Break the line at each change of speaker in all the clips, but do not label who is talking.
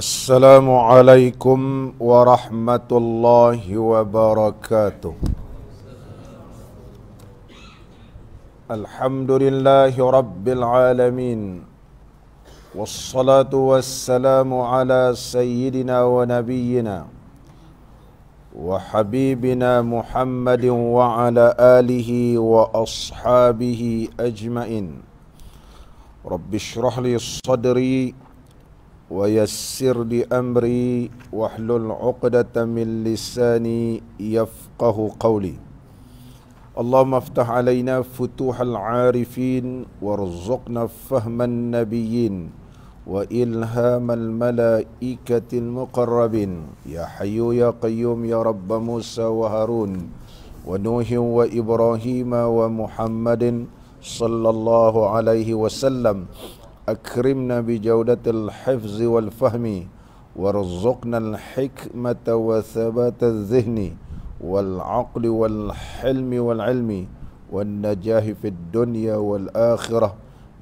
السلام عليكم ورحمة الله وبركاته الحمد لله رب العالمين والصلاة والسلام على سيدنا ونبينا وحبيبنا محمد وعلى آله وأصحابه أجمعين رب اشرح لي صدري ويسر لي أمري واحلل عقدة من لساني يفقه قولي اللهم افتح علينا فتوح العارفين وارزقنا فهم النبيين وإلهام الملائكة المقربين يا حي يا قيوم يا رب موسى وهارون ونوح وإبراهيم ومحمد صلى الله عليه وسلم أكرمنا بجودة الحفظ والفهم وارزقنا الحكمة وثبات الذهن والعقل والحلم والعلم والنجاح في الدنيا والآخرة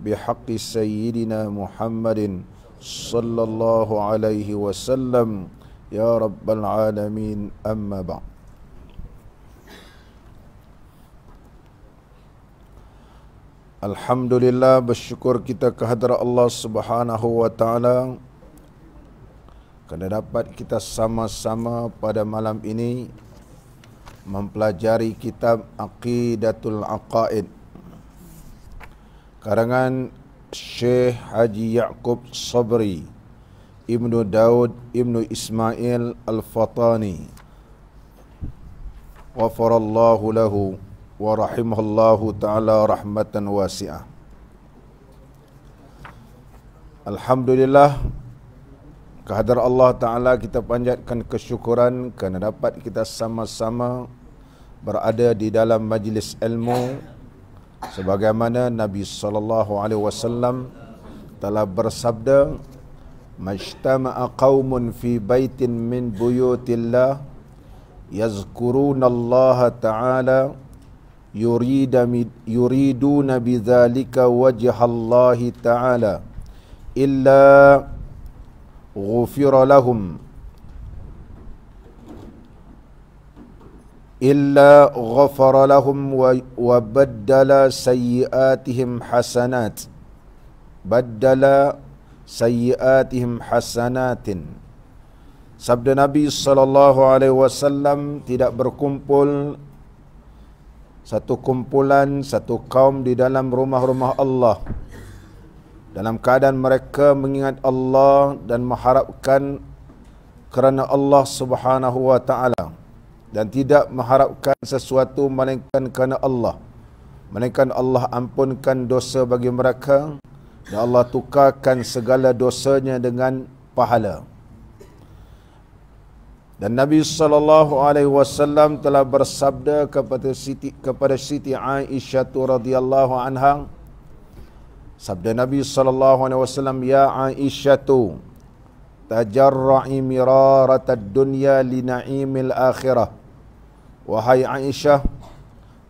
بحق سيدنا محمد صلى الله عليه وسلم يا رب العالمين أما بعد Alhamdulillah bersyukur kita kehadrat Allah Subhanahu wa taala kerana dapat kita sama-sama pada malam ini mempelajari kitab Aqidatul Aqaid karangan Syekh Haji Yaqub Sabri Ibnu Daud Ibnu Ismail Al-Fatani Wafarallahu lahu wa rahimahullahu taala rahmatan wasi'ah Alhamdulillah kehadir Allah taala kita panjatkan kesyukuran kerana dapat kita sama-sama berada di dalam majlis ilmu sebagaimana Nabi sallallahu alaihi wasallam telah bersabda Majtama'a qaumun fi baitin min buyutillah yazkurunallaha ta'ala yurida yuriduna bidzalika wajhallahi ta'ala illa ghufira lahum إلا غفر لهم وبدل سيئاتهم حسنات بدل سيئاتهم حسنات سبد النبي صلى الله عليه وسلم tidak berkumpul satu kumpulan, satu kaum di dalam rumah-rumah Allah dalam keadaan mereka mengingat Allah dan mengharapkan kerana Allah Subhanahu wa taala dan tidak mengharapkan sesuatu melainkan kerana Allah melainkan Allah ampunkan dosa bagi mereka dan Allah tukarkan segala dosanya dengan pahala dan Nabi sallallahu alaihi wasallam telah bersabda kepada Siti kepada Siti Aisyah radhiyallahu anha. Sabda Nabi sallallahu alaihi wasallam ya Aisyah tajarra'i mirarat ad-dunya li na'imil akhirah. Wahai Aisyah,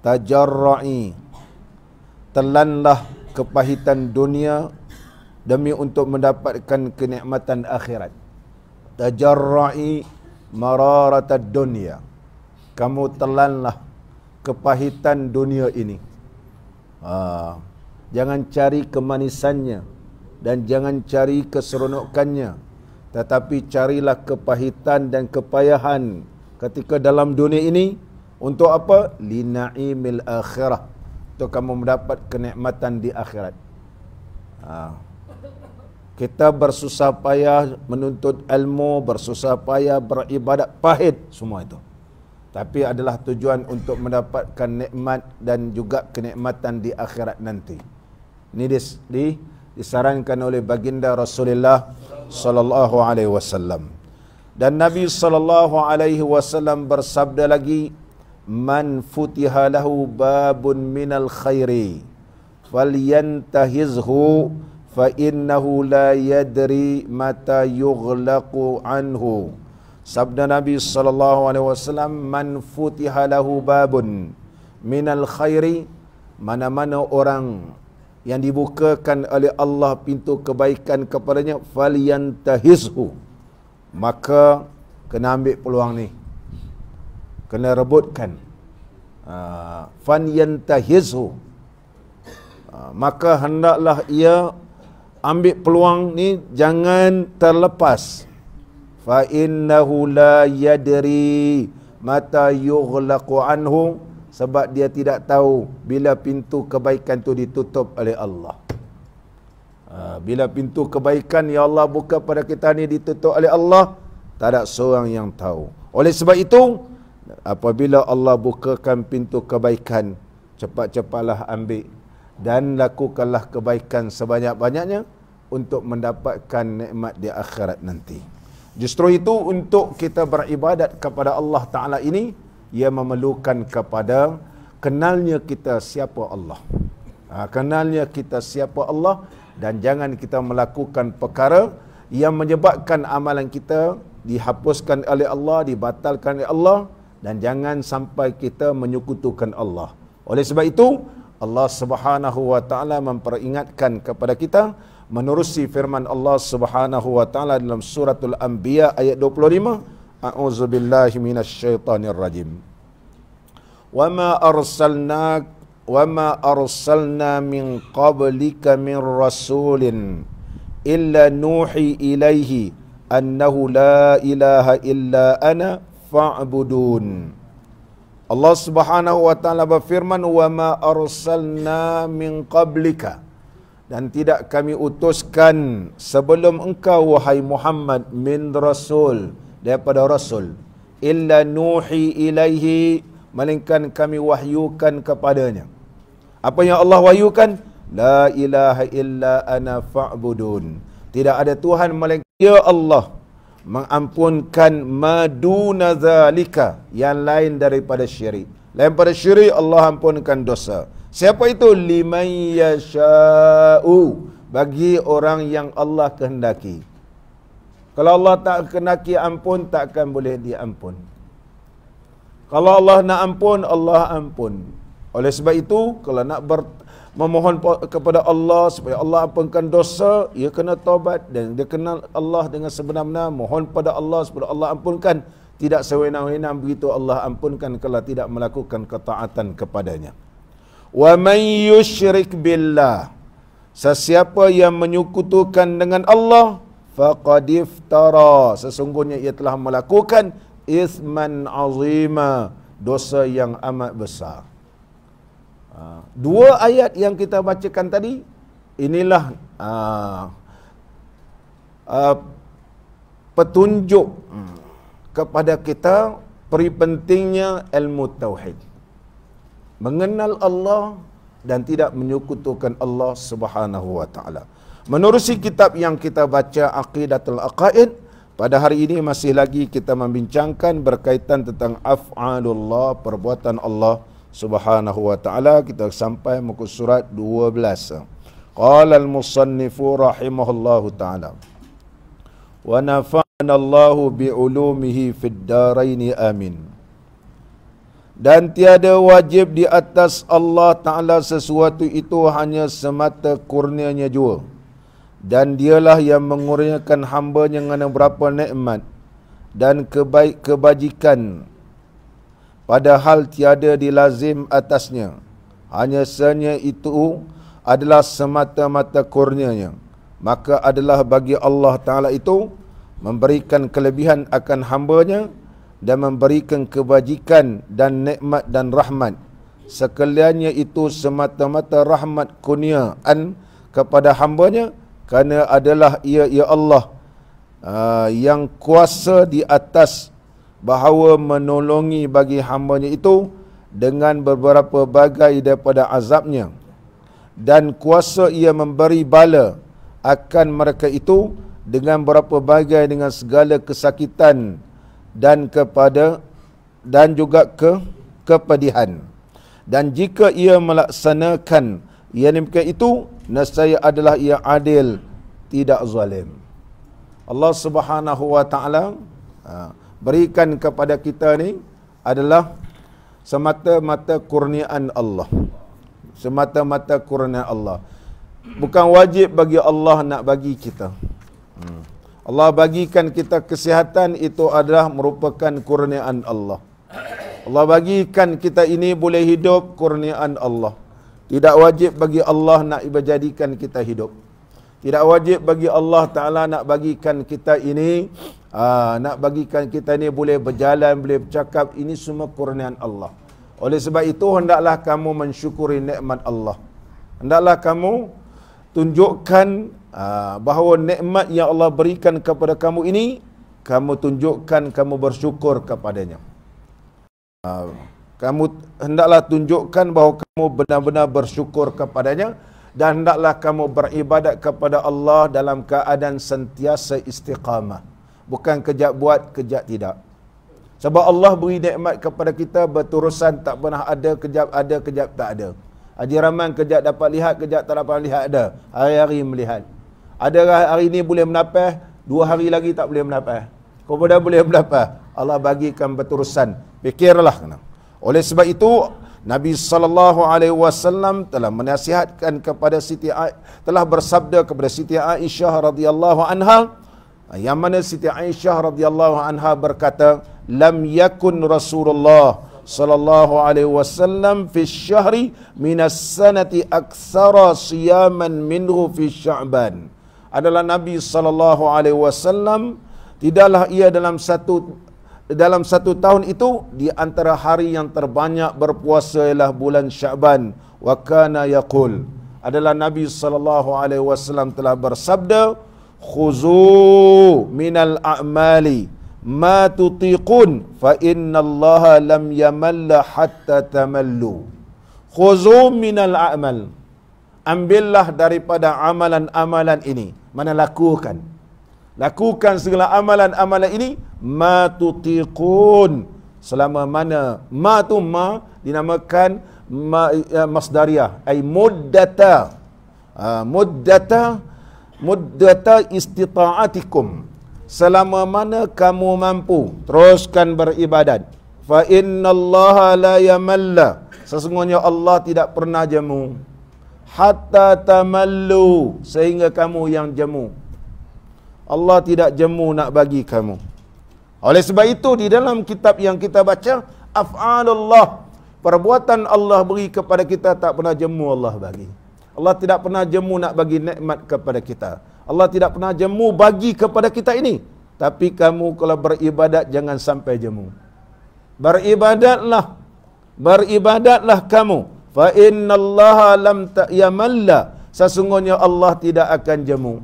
tajarra'i telanlah kepahitan dunia demi untuk mendapatkan kenikmatan akhirat. Tajarra'i mararata dunia kamu telanlah kepahitan dunia ini ha. jangan cari kemanisannya dan jangan cari keseronokannya tetapi carilah kepahitan dan kepayahan ketika dalam dunia ini untuk apa lina'imil akhirah untuk kamu mendapat kenikmatan di akhirat ha kita bersusah payah menuntut ilmu, bersusah payah beribadat, pahit semua itu. Tapi adalah tujuan untuk mendapatkan nikmat dan juga kenikmatan di akhirat nanti. Ini dis, di, disarankan oleh baginda Rasulullah sallallahu alaihi wasallam. Dan Nabi sallallahu alaihi wasallam bersabda lagi, "Man futiha lahu babun minal khairi falyantahizhu" فَإِنَّهُ la yadri mata يُغْلَقُ anhu. Sabda Nabi sallallahu alaihi wasallam man futiha lahu babun minal khairi mana-mana orang yang dibukakan oleh Allah pintu kebaikan kepadanya falyantahizhu maka kena ambil peluang ni kena rebutkan uh, ah, fanyantahizhu ah, maka hendaklah ia ambil peluang ni jangan terlepas fa innahu la yadri mata yughlaqu anhu sebab dia tidak tahu bila pintu kebaikan tu ditutup oleh Allah ha, bila pintu kebaikan ya Allah buka pada kita ni ditutup oleh Allah tak ada seorang yang tahu oleh sebab itu apabila Allah bukakan pintu kebaikan cepat-cepatlah ambil dan lakukanlah kebaikan sebanyak-banyaknya untuk mendapatkan nikmat di akhirat nanti. Justru itu untuk kita beribadat kepada Allah Ta'ala ini, ia memerlukan kepada kenalnya kita siapa Allah. Ha, kenalnya kita siapa Allah dan jangan kita melakukan perkara yang menyebabkan amalan kita dihapuskan oleh Allah, dibatalkan oleh Allah dan jangan sampai kita menyukutukan Allah. Oleh sebab itu, Allah Subhanahu wa taala memperingatkan kepada kita menerusi firman Allah Subhanahu wa taala dalam Al anbiya ayat 25 a'udzu billahi minasyaitonir rajim wa ma arsalna wa ma arsalna min qablika min rasulin illa nuhi ilaihi annahu la ilaha illa ana fa'budun fa Allah Subhanahu wa taala berfirman wa ma arsalna min qablika dan tidak kami utuskan sebelum engkau wahai Muhammad min rasul daripada rasul illa nuhi ilaihi melainkan kami wahyukan kepadanya apa yang Allah wahyukan la ilaha illa ana fa'budun tidak ada tuhan melainkan ya Allah mengampunkan maduna zalika yang lain daripada syirik. Lain pada syirik Allah ampunkan dosa. Siapa itu liman yasha'u bagi orang yang Allah kehendaki. Kalau Allah tak kehendaki ampun takkan akan boleh diampun. Kalau Allah nak ampun Allah ampun. Oleh sebab itu kalau nak ber, memohon kepada Allah supaya Allah ampunkan dosa, ia kena taubat dan dia kenal Allah dengan sebenar-benar, mohon pada Allah supaya Allah ampunkan. Tidak sewenang-wenang begitu Allah ampunkan kalau tidak melakukan ketaatan kepadanya. Wa man yushrik billah. Sesiapa yang menyukutukan dengan Allah, faqad iftara. Sesungguhnya ia telah melakukan isman azima, dosa yang amat besar. Ha. Dua ayat yang kita bacakan tadi inilah uh, uh, petunjuk hmm, kepada kita peri pentingnya ilmu tauhid. Mengenal Allah dan tidak menyekutukan Allah Subhanahu wa taala. Menerusi kitab yang kita baca Aqidatul Aqaid pada hari ini masih lagi kita membincangkan berkaitan tentang af'alullah perbuatan Allah Subhanahu wa taala kita sampai muka surat 12. Qala al-musannifu rahimahullahu taala. Wa nafa'ana Allah bi ulumihi fid daraini amin. Dan tiada wajib di atas Allah taala sesuatu itu hanya semata kurnianya jua. Dan dialah yang mengurniakan hamba yang dengan berapa nikmat dan kebaik kebajikan padahal tiada dilazim atasnya hanya senya itu adalah semata-mata kurnianya maka adalah bagi Allah taala itu memberikan kelebihan akan hambanya dan memberikan kebajikan dan nikmat dan rahmat sekaliannya itu semata-mata rahmat kurnian kepada hambanya, nya kerana adalah ia ia ya Allah uh, yang kuasa di atas bahawa menolongi bagi hambanya itu dengan beberapa bagai daripada azabnya dan kuasa ia memberi bala akan mereka itu dengan berapa bagai dengan segala kesakitan dan kepada dan juga ke kepedihan dan jika ia melaksanakan yang demikian itu nescaya adalah ia adil tidak zalim Allah Subhanahu wa taala ha, berikan kepada kita ni adalah semata-mata kurniaan Allah. Semata-mata kurniaan Allah. Bukan wajib bagi Allah nak bagi kita. Hmm. Allah bagikan kita kesihatan itu adalah merupakan kurniaan Allah. Allah bagikan kita ini boleh hidup kurniaan Allah. Tidak wajib bagi Allah nak ibadikan kita hidup. Tidak wajib bagi Allah Ta'ala nak bagikan kita ini Aa, ah, nak bagikan kita ni boleh berjalan, boleh bercakap. Ini semua kurnian Allah. Oleh sebab itu, hendaklah kamu mensyukuri nikmat Allah. Hendaklah kamu tunjukkan aa, ah, bahawa nikmat yang Allah berikan kepada kamu ini, kamu tunjukkan, kamu bersyukur kepadanya. Aa, ah, kamu hendaklah tunjukkan bahawa kamu benar-benar bersyukur kepadanya dan hendaklah kamu beribadat kepada Allah dalam keadaan sentiasa istiqamah bukan kejap buat kejap tidak sebab Allah beri nikmat kepada kita berterusan tak pernah ada kejap ada kejap tak ada Haji Rahman kejap dapat lihat kejap tak dapat lihat ada hari-hari melihat ada hari ini boleh menapai dua hari lagi tak boleh menapai kemudian boleh menapai Allah bagikan berterusan fikirlah kena oleh sebab itu Nabi sallallahu alaihi wasallam telah menasihatkan kepada Siti Aisyah telah bersabda kepada Siti Aisyah radhiyallahu anha Ah, yang mana Siti Aisyah radhiyallahu anha berkata lam yakun Rasulullah sallallahu alaihi wasallam fi syahri min as-sanati aktsara siyaman minhu fi sya'ban adalah Nabi sallallahu alaihi wasallam tidaklah ia dalam satu dalam satu tahun itu di antara hari yang terbanyak berpuasa ialah bulan Syaban wa kana yaqul adalah Nabi sallallahu alaihi wasallam telah bersabda khuzu minal a'mali ma tutiqun fa Allah lam yamalla hatta tamallu khuzu minal a'mal ambillah daripada amalan-amalan ini mana lakukan lakukan segala amalan-amalan ini ma tutiqun selama mana ma tu ma dinamakan ma, uh, ya, masdariah ai muddata uh, muddata muddata istita'atikum selama mana kamu mampu teruskan beribadat fa innallaha la yamalla sesungguhnya Allah tidak pernah jemu hatta tamallu sehingga kamu yang jemu Allah tidak jemu nak bagi kamu oleh sebab itu di dalam kitab yang kita baca af'alullah perbuatan Allah beri kepada kita tak pernah jemu Allah bagi Allah tidak pernah jemu nak bagi nikmat kepada kita. Allah tidak pernah jemu bagi kepada kita ini. Tapi kamu kalau beribadat jangan sampai jemu. Beribadatlah. Beribadatlah kamu. Fa innallaha lam ta'yamalla. Sesungguhnya Allah tidak akan jemu.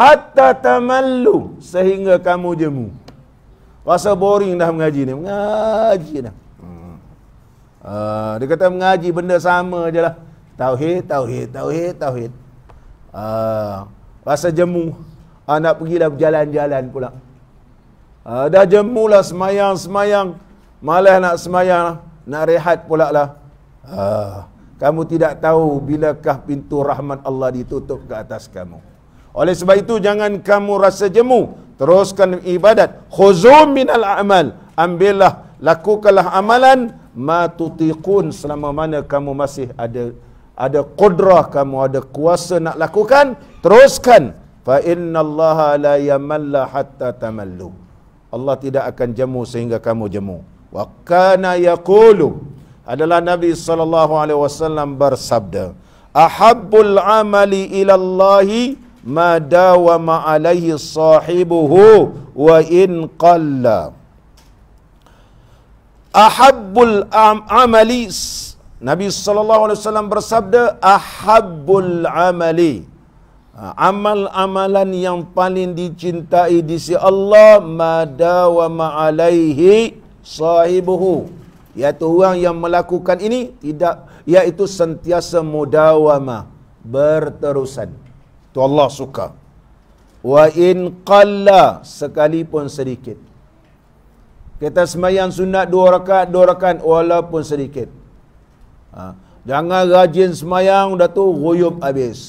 Hatta tamallu sehingga kamu jemu. Rasa boring dah mengaji ni. Mengaji dah. Hmm. Uh, dia kata mengaji benda sama je lah. Tauhid, tauhid, tauhid, tauhid. Ah, rasa jemu. Ah, nak pergilah berjalan-jalan pula. Ah, dah jemu lah semayang, semayang. Malah nak semayang Nak rehat pula lah. Ah, kamu tidak tahu bilakah pintu rahmat Allah ditutup ke atas kamu. Oleh sebab itu, jangan kamu rasa jemu. Teruskan ibadat. Khuzum al amal. Ambillah, lakukanlah amalan. Ma tutiqun selama mana kamu masih ada ada qudrah kamu ada kuasa nak lakukan teruskan fa innallaha la yamalla hatta tamallu Allah tidak akan jemu sehingga kamu jemu wa kana yaqulu adalah nabi sallallahu alaihi wasallam bersabda ahabbul amali ila allahi ma dawama alaihi sahibuhu wa in qalla ahabbul amali Nabi SAW bersabda "Ahabul amali ha, Amal-amalan yang paling dicintai di si Allah Mada wa ma'alaihi sahibuhu Iaitu orang yang melakukan ini tidak Iaitu sentiasa mudawama Berterusan Itu Allah suka Wa in qalla sekalipun sedikit Kita semayang sunat dua rakat, dua rakat Walaupun sedikit Ha. Jangan rajin semayang dah tu royup habis.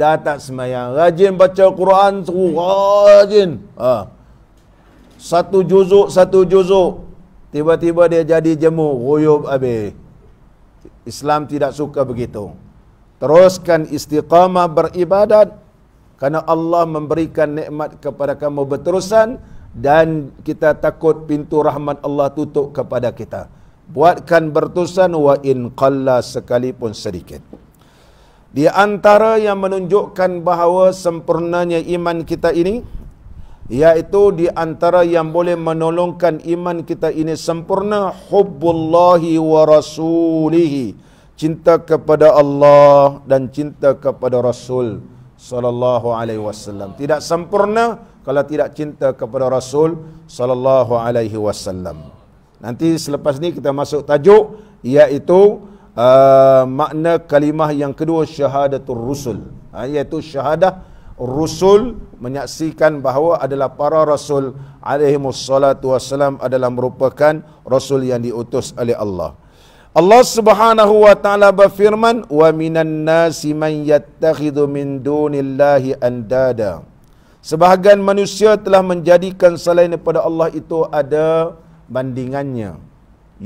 Dah tak semayang. Rajin baca Quran tu rajin. Ha. Satu juzuk, satu juzuk. Tiba-tiba dia jadi jemu, royup habis. Islam tidak suka begitu. Teruskan istiqamah beribadat kerana Allah memberikan nikmat kepada kamu berterusan dan kita takut pintu rahmat Allah tutup kepada kita buatkan bertusan wa in qalla sekalipun sedikit di antara yang menunjukkan bahawa sempurnanya iman kita ini iaitu di antara yang boleh menolongkan iman kita ini sempurna hubbullahi wa rasulihi cinta kepada Allah dan cinta kepada Rasul sallallahu alaihi wasallam tidak sempurna kalau tidak cinta kepada Rasul sallallahu alaihi wasallam Nanti selepas ni kita masuk tajuk iaitu uh, makna kalimah yang kedua syahadatul rusul. Ha, iaitu syahadah rusul menyaksikan bahawa adalah para rasul alaihimussalatu wassalam adalah merupakan rasul yang diutus oleh Allah. Allah Subhanahu wa taala berfirman wa minan nasi man yattakhidhu min dunillahi andada. Sebahagian manusia telah menjadikan selain daripada Allah itu ada bandingannya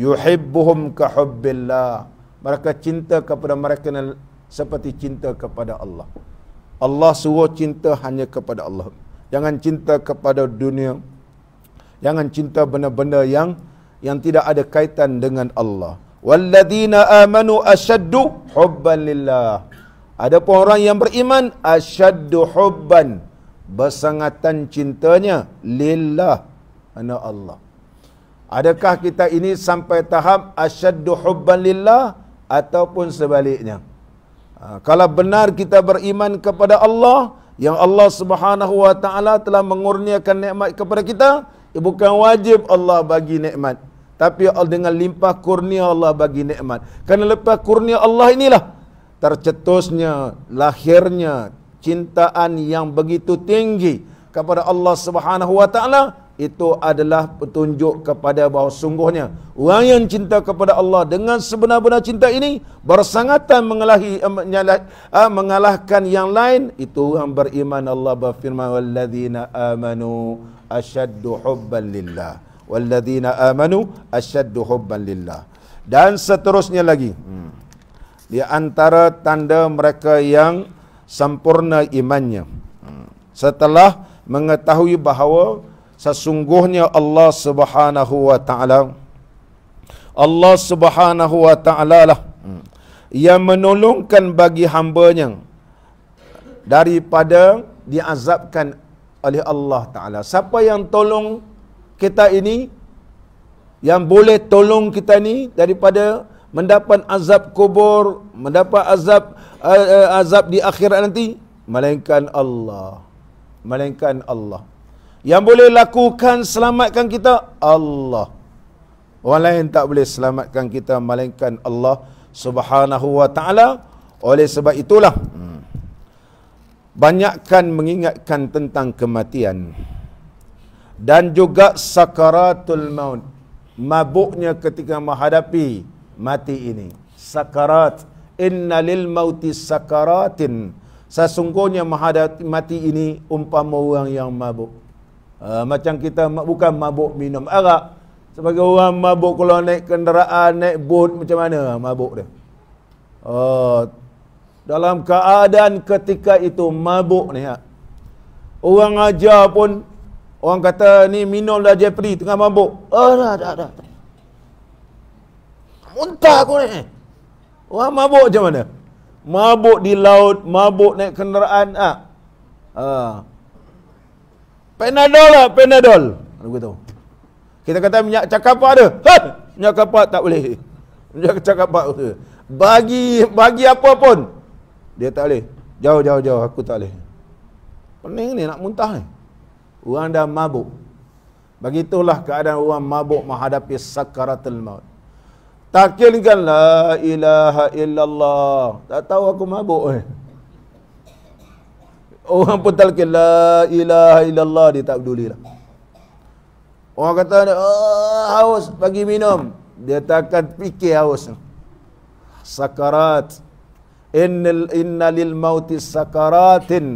yuhibbuhum ka hubbillah mereka cinta kepada mereka seperti cinta kepada Allah Allah suruh cinta hanya kepada Allah jangan cinta kepada dunia jangan cinta benda-benda yang yang tidak ada kaitan dengan Allah walladzina amanu ashaddu hubban lillah adapun orang yang beriman ashaddu hubban bersangatan cintanya lillah hanya Allah Adakah kita ini sampai tahap asyaddu hubban lillah ataupun sebaliknya? Ha, kalau benar kita beriman kepada Allah yang Allah Subhanahu wa taala telah mengurniakan nikmat kepada kita, ya, bukan wajib Allah bagi nikmat. Tapi dengan limpah kurnia Allah bagi nikmat. Karena lepas kurnia Allah inilah tercetusnya lahirnya cintaan yang begitu tinggi kepada Allah Subhanahu wa taala itu adalah petunjuk kepada bahawa sungguhnya orang yang cinta kepada Allah dengan sebenar-benar cinta ini bersangatan mengalahi eh, eh, mengalahkan yang lain itu orang beriman Allah berfirman walladzina amanu asyaddu hubban lillah walladzina amanu asyaddu hubban lillah dan seterusnya lagi hmm. di antara tanda mereka yang sempurna imannya hmm. setelah mengetahui bahawa sesungguhnya Allah Subhanahu wa taala Allah Subhanahu wa taala lah hmm, yang menolongkan bagi hamba-Nya daripada diazabkan oleh Allah taala. Siapa yang tolong kita ini yang boleh tolong kita ini daripada mendapat azab kubur, mendapat azab eh, eh, azab di akhirat nanti melainkan Allah. Melainkan Allah. Yang boleh lakukan selamatkan kita Allah. Orang lain tak boleh selamatkan kita melainkan Allah Subhanahu wa taala. Oleh sebab itulah hmm, banyakkan mengingatkan tentang kematian dan juga sakaratul maut mabuknya ketika menghadapi mati ini sakarat inna lil mauti sakaratin sesungguhnya menghadapi mati ini umpama orang yang mabuk uh, macam kita bukan mabuk minum arak sebagai orang mabuk kalau naik kenderaan naik bot macam mana mabuk dia uh, dalam keadaan ketika itu mabuk ni ha. orang ajar pun orang kata ni minum dah jepri tengah mabuk oh dah dah dah muntah aku ni orang mabuk macam mana mabuk di laut mabuk naik kenderaan ah ha. ha. Penadol lah, penadol. Aku kata. Kita kata minyak cakapak ada. Ha! Minyak cakapak tak boleh. Minyak cakap apa? Bagi bagi apa pun. Dia tak boleh. Jauh, jauh, jauh. Aku tak boleh. Pening ni nak muntah ni. Orang dah mabuk. Begitulah keadaan orang mabuk menghadapi sakaratul maut. Takilkan la ilaha illallah. Tak tahu aku mabuk eh. Orang pun talqin la ilaha illallah dia tak peduli lah. Orang kata oh, haus bagi minum. Dia takkan fikir haus. Sakarat. Innal inna lil mauti sakaratin.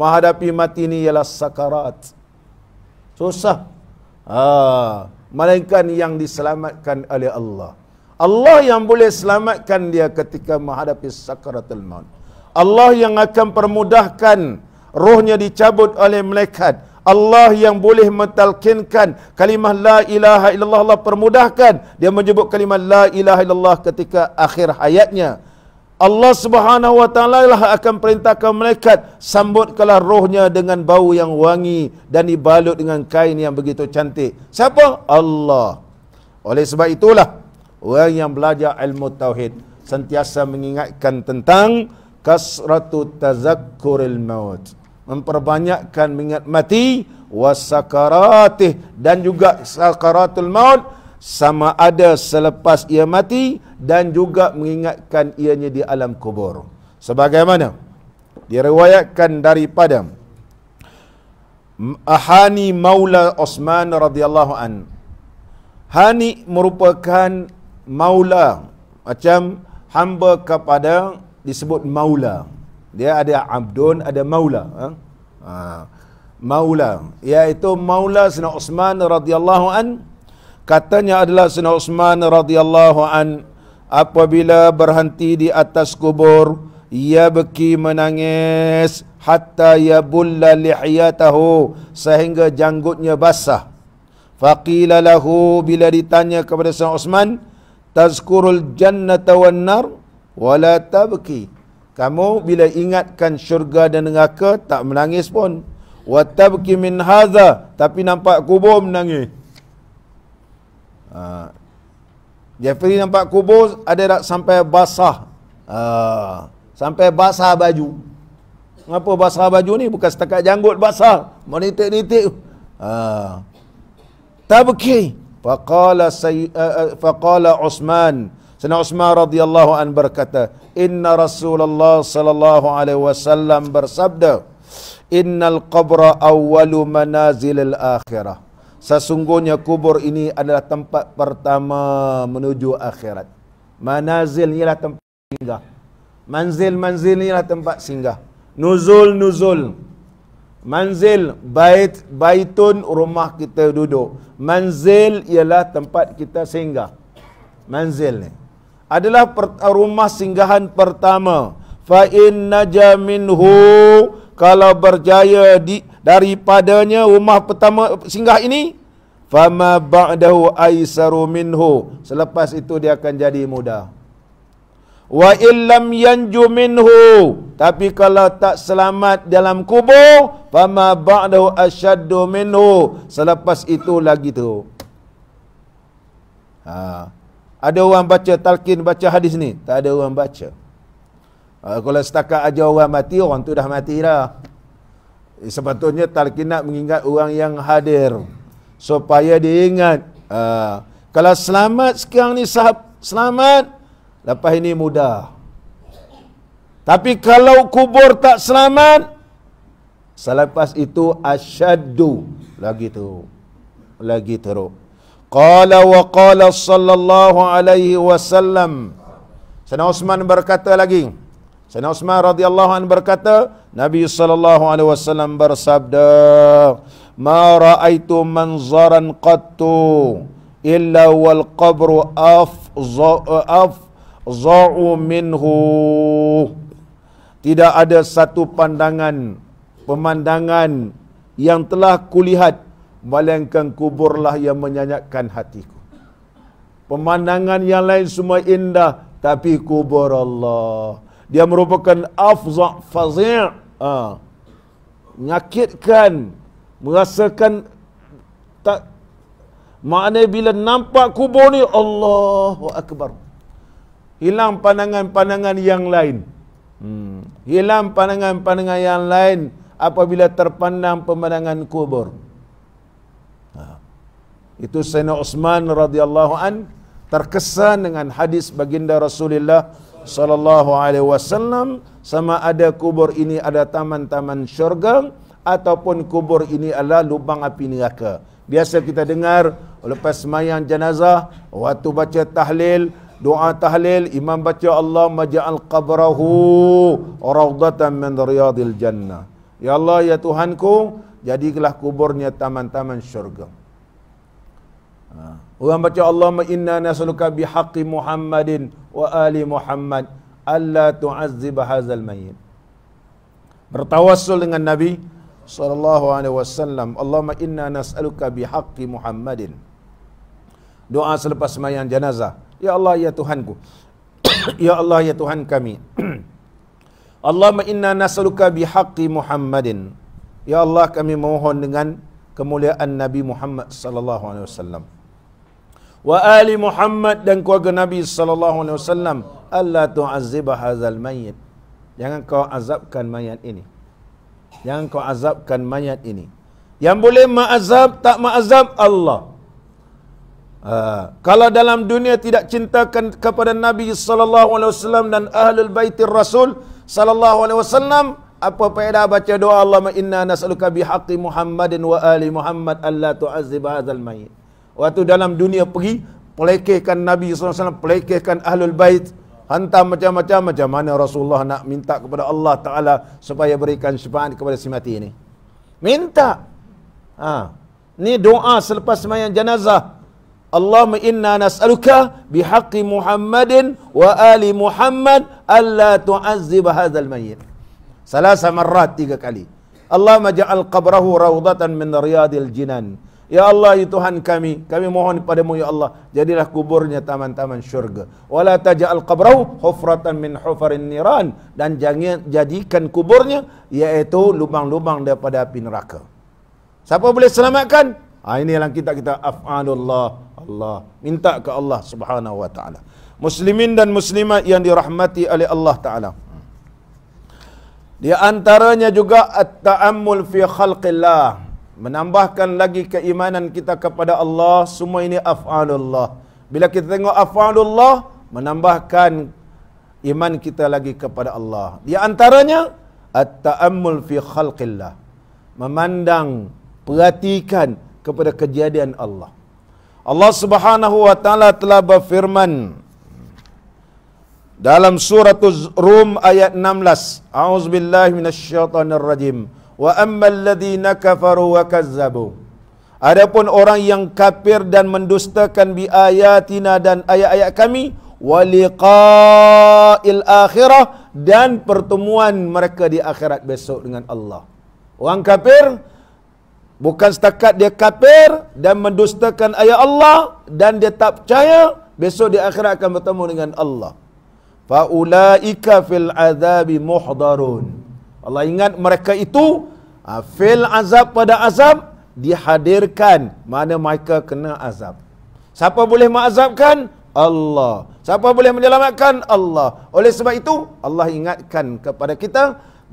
Menghadapi mati ni ialah sakarat. Susah. Ah, Malaikat yang diselamatkan oleh Allah. Allah yang boleh selamatkan dia ketika menghadapi sakaratul maut. Allah yang akan permudahkan rohnya dicabut oleh malaikat. Allah yang boleh mentalkinkan kalimah la ilaha illallah Allah permudahkan dia menyebut kalimah la ilaha illallah ketika akhir hayatnya Allah Subhanahu wa taala lah akan perintahkan malaikat sambutkanlah rohnya dengan bau yang wangi dan dibalut dengan kain yang begitu cantik siapa Allah oleh sebab itulah orang yang belajar ilmu tauhid sentiasa mengingatkan tentang kasratu tazakkuril maut memperbanyakkan mengingat mati wasakaratih dan juga sakaratul maut sama ada selepas ia mati dan juga mengingatkan ianya di alam kubur sebagaimana diriwayatkan daripada Ahani Maula Osman radhiyallahu an. Hani merupakan Maula macam hamba kepada disebut maula dia ada abdun ada maula ha? ha. maula iaitu maula sina usman radhiyallahu an katanya adalah sina usman radhiyallahu an apabila berhenti di atas kubur ia beki menangis hatta ia bulla lihiyatahu sehingga janggutnya basah faqila bila ditanya kepada sina usman tazkurul jannata wan nar wala tabki kamu bila ingatkan syurga dan neraka tak menangis pun wa tabki min hadza tapi nampak kubur menangis ha. Jeffrey nampak kubur ada tak sampai basah ha. sampai basah baju Kenapa basah baju ni? Bukan setakat janggut basah. Menitik-nitik. Ha. Tabki. Faqala, say, eh, eh, faqala Osman. Osman. Sayyidina Uthman radhiyallahu an berkata, "Inna Rasulullah sallallahu alaihi wasallam bersabda, "Innal qabra awwalu manazilil akhirah." Sesungguhnya kubur ini adalah tempat pertama menuju akhirat. Manazil ialah tempat singgah. Manzil-manzil ialah tempat singgah. Nuzul-nuzul. Manzil bait baitun rumah kita duduk. Manzil ialah tempat kita singgah. Manzil ni adalah rumah singgahan pertama fa in naja kalau berjaya di, daripadanya rumah pertama singgah ini fama ba'dahu aisaru minhu selepas itu dia akan jadi mudah wa illam yanju minhu tapi kalau tak selamat dalam kubur fama ba'dahu asyaddu minhu selepas itu lagi tu. ha ada orang baca talqin baca hadis ni? Tak ada orang baca. Uh, kalau setakat aja orang mati, orang tu dah mati dah. Eh, sepatutnya talqin nak mengingat orang yang hadir supaya dia ingat. Uh, kalau selamat sekarang ni sahab selamat, lepas ini mudah. Tapi kalau kubur tak selamat, selepas itu asyadu lagi tu. Lagi teruk. Qala wa qala sallallahu alaihi wasallam. Sayyidina Uthman berkata lagi. Sayyidina Uthman radhiyallahu anhu berkata, Nabi sallallahu alaihi wasallam bersabda, "Ma ra'aitu manzaran qattu illa wal qabru afza'u af za'u minhu." Tidak ada satu pandangan pemandangan yang telah kulihat Melainkan kuburlah yang menyanyakan hatiku Pemandangan yang lain semua indah Tapi kubur Allah Dia merupakan afza' fazir ha. Ah. Nyakitkan Merasakan tak Maknanya bila nampak kubur ni Allahu Akbar Hilang pandangan-pandangan yang lain hmm. Hilang pandangan-pandangan yang lain Apabila terpandang pemandangan kubur itu Sayyidina Uthman radhiyallahu an terkesan dengan hadis baginda Rasulullah sallallahu alaihi wasallam sama ada kubur ini ada taman-taman syurga ataupun kubur ini adalah lubang api neraka. Biasa kita dengar lepas semayang jenazah, waktu baca tahlil, doa tahlil, imam baca Allah majal qabrahu rawdatan min riyadil jannah. Ya Allah, ya Tuhanku, jadilah kuburnya taman-taman syurga. Ha. Orang baca Allahumma inna nas'aluka bihaqqi Muhammadin wa ali Muhammad alla tu'azzib hadzal mayyit. Bertawassul dengan Nabi sallallahu alaihi wasallam. Allahumma inna nas'aluka bihaqqi Muhammadin. Doa selepas sembahyang jenazah. Ya Allah ya Tuhanku. ya Allah ya Tuhan kami. Allahumma inna nas'aluka bihaqqi Muhammadin. Ya Allah kami mohon dengan kemuliaan Nabi Muhammad sallallahu alaihi wasallam wa ali Muhammad dan keluarga Nabi sallallahu alaihi wasallam Allah tu'azziba hadzal mayyit. Jangan kau azabkan mayat ini. Jangan kau azabkan mayat ini. Yang boleh ma'azab tak ma'azab Allah. Uh, kalau dalam dunia tidak cintakan kepada Nabi sallallahu alaihi wasallam dan ahlul baitir rasul sallallahu alaihi wasallam apa faedah baca doa Allah inna nas'aluka bi haqqi Muhammadin wa ali Muhammad alla tu'azzib hadzal mayyit Waktu dalam dunia pergi pelekehkan Nabi SAW, pelekehkan Ahlul Bait. Hantar macam-macam macam mana Rasulullah nak minta kepada Allah Ta'ala supaya berikan syafaat kepada si mati ini. Minta. Ha. ni doa selepas semayang jenazah. Allah inna nas'aluka bihaqi Muhammadin wa ali Muhammad alla tu'azzib hadzal mayyit. Salasa marrat tiga kali. Allah maj'al qabrahu rawdatan min riyadil jinan. Ya Allah ya Tuhan kami, kami mohon padamu ya Allah, jadilah kuburnya taman-taman syurga. Wala taj'al qabrahu hufratan min hufarin niran dan jangan jadikan kuburnya iaitu lubang-lubang daripada api neraka. Siapa boleh selamatkan? Ha, ini yang kita kita af'alullah Allah minta ke Allah Subhanahu wa taala. Muslimin dan muslimat yang dirahmati oleh Allah taala. Di antaranya juga at-ta'ammul fi khalqillah menambahkan lagi keimanan kita kepada Allah semua ini afalullah bila kita tengok afalullah menambahkan iman kita lagi kepada Allah di antaranya at-taammul fi khalqillah memandang perhatikan kepada kejadian Allah Allah Subhanahu wa taala telah berfirman dalam surah Az-Rum ayat 16 a'udzubillahi minasyaitonir rajim wa ammal ladina kafaru wa kazzabu Adapun orang yang kafir dan mendustakan bi ayatina dan ayat-ayat kami wa liqa'il akhirah dan pertemuan mereka di akhirat besok dengan Allah. Orang kafir bukan setakat dia kafir dan mendustakan ayat Allah dan dia tak percaya besok di akhirat akan bertemu dengan Allah. Fa ulaika fil adhabi muhdarun. Allah ingat mereka itu ah, fail azab pada azab dihadirkan mana mereka kena azab. Siapa boleh mengazabkan? Allah. Siapa boleh menyelamatkan? Allah. Oleh sebab itu Allah ingatkan kepada kita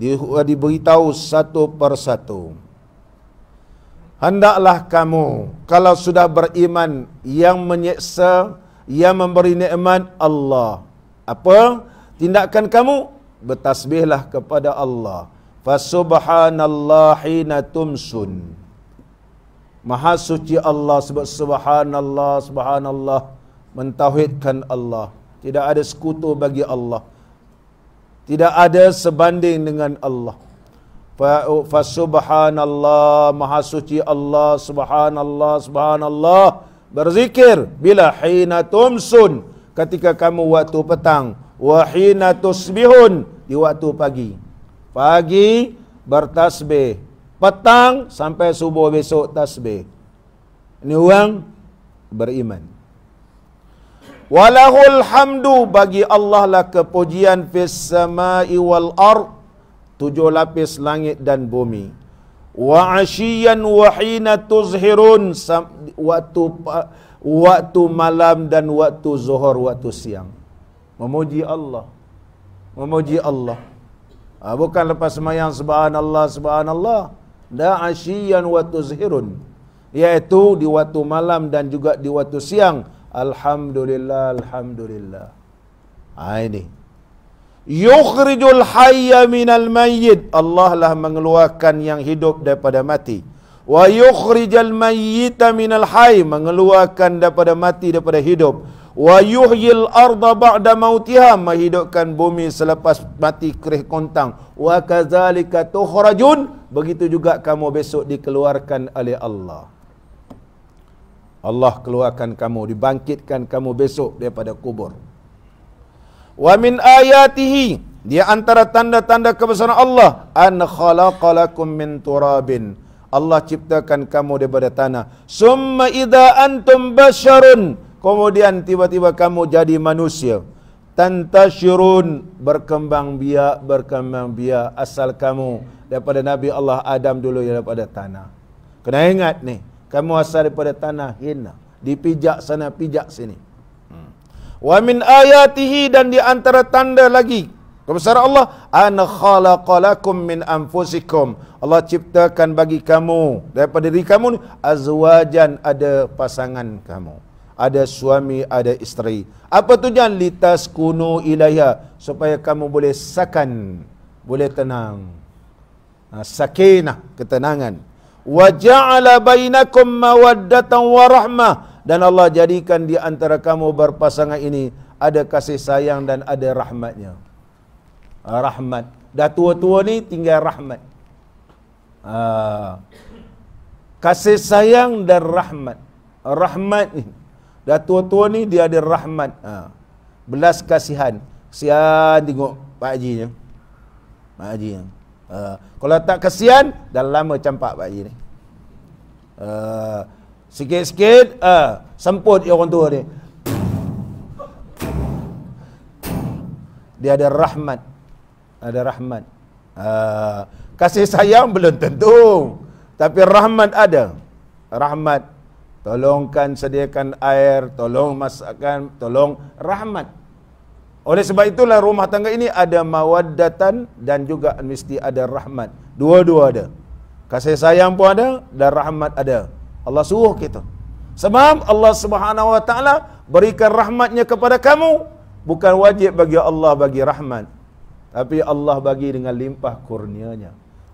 di, ah, diberitahu satu persatu. Hendaklah kamu kalau sudah beriman yang menyeksa yang memberi nikmat Allah. Apa? Tindakan kamu bertasbihlah kepada Allah. Fasubhanallahi natumsun. Maha suci Allah sebab subhanallah, subhanallah. Mentauhidkan Allah. Tidak ada sekutu bagi Allah. Tidak ada sebanding dengan Allah. Fasubhanallah, maha suci Allah, subhanallah, subhanallah. Berzikir bila hina tumsun. Ketika kamu waktu petang Wahina tusbihun Di waktu pagi Pagi bertasbih Petang sampai subuh besok tasbih Ini orang beriman Walahul hamdu bagi Allah lah kepujian Fis samai wal ar Tujuh lapis langit dan bumi Wa asyiyan wahina tuzhirun Waktu waktu malam dan waktu zuhur, waktu siang memuji Allah memuji Allah ha, bukan lepas semayang subhanallah subhanallah da asyian wa tuzhirun iaitu di waktu malam dan juga di waktu siang alhamdulillah alhamdulillah ha, ini yukhrijul hayya minal mayyit Allah lah mengeluarkan yang hidup daripada mati wa yukhrijal mayyita minal Hay, mengeluarkan daripada mati daripada hidup wa yuhyil arda ba'da mautiha menghidupkan bumi selepas mati kerih kontang wa kadzalika tukhrajun begitu juga kamu besok dikeluarkan oleh Allah Allah keluarkan kamu dibangkitkan kamu besok daripada kubur wa min ayatihi di antara tanda-tanda kebesaran Allah an khalaqalakum min turabin Allah ciptakan kamu daripada tanah summa idza antum basharun Kemudian tiba-tiba kamu jadi manusia. Tantashirun berkembang biak, berkembang biak asal kamu daripada Nabi Allah Adam dulu daripada tanah. Kena ingat ni, kamu asal daripada tanah hina, dipijak sana pijak sini. Hmm. Wa min ayatihi dan di antara tanda lagi kebesaran Allah an khalaqalakum min anfusikum. Allah ciptakan bagi kamu daripada diri kamu ni azwajan ada pasangan kamu ada suami ada isteri apa tujuan litas kuno ilaiha supaya kamu boleh sakan boleh tenang ha, sakinah ketenangan Wajah Allah bainakum mawaddatan wa warahmah dan Allah jadikan di antara kamu berpasangan ini ada kasih sayang dan ada rahmatnya ha, rahmat dah tua-tua ni tinggal rahmat ha, kasih sayang dan rahmat rahmat ni Dah tua-tua ni dia ada rahmat. Ha. Belas kasihan. Kasihan tengok Pak Haji ni. Pak Haji ni. Uh, kalau tak kasihan, dah lama campak Pak Haji ni. Uh, Sikit-sikit uh, semput orang tua ni. Dia ada rahmat. Ada rahmat. Uh, kasih sayang belum tentu. Tapi rahmat ada. Rahmat tolongkan sediakan air, tolong masakan, tolong rahmat. Oleh sebab itulah rumah tangga ini ada mawaddatan dan juga mesti ada rahmat. Dua-dua ada. Kasih sayang pun ada dan rahmat ada. Allah suruh kita. Sebab Allah Subhanahu wa taala berikan rahmatnya kepada kamu bukan wajib bagi Allah bagi rahmat. Tapi Allah bagi dengan limpah kurnianya.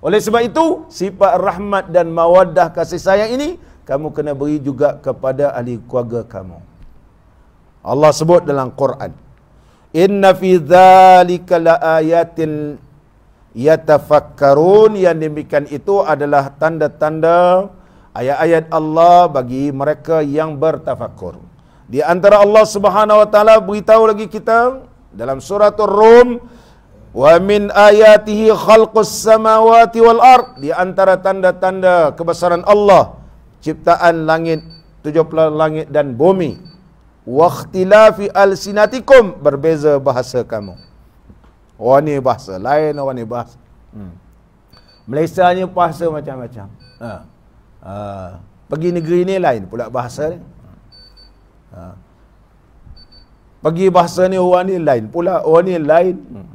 Oleh sebab itu, sifat rahmat dan mawaddah kasih sayang ini kamu kena beri juga kepada ahli keluarga kamu. Allah sebut dalam Quran. Inna fi dhalika la ayatin yatafakkarun. Yang demikian itu adalah tanda-tanda ayat-ayat Allah bagi mereka yang bertafakkur. Di antara Allah Subhanahu wa taala beritahu lagi kita dalam surah Ar-Rum wa min ayatihi khalqus samawati wal ard di antara tanda-tanda kebesaran Allah ciptaan langit tujuh 70 langit dan bumi al sinatikum berbeza bahasa kamu orang ni bahasa lain orang ni bahasa hmm. Malaysia ni bahasa macam-macam ha. Ha. pergi negeri ni lain pula bahasa ni ha. pergi bahasa ni orang ni lain pula orang ni lain hmm.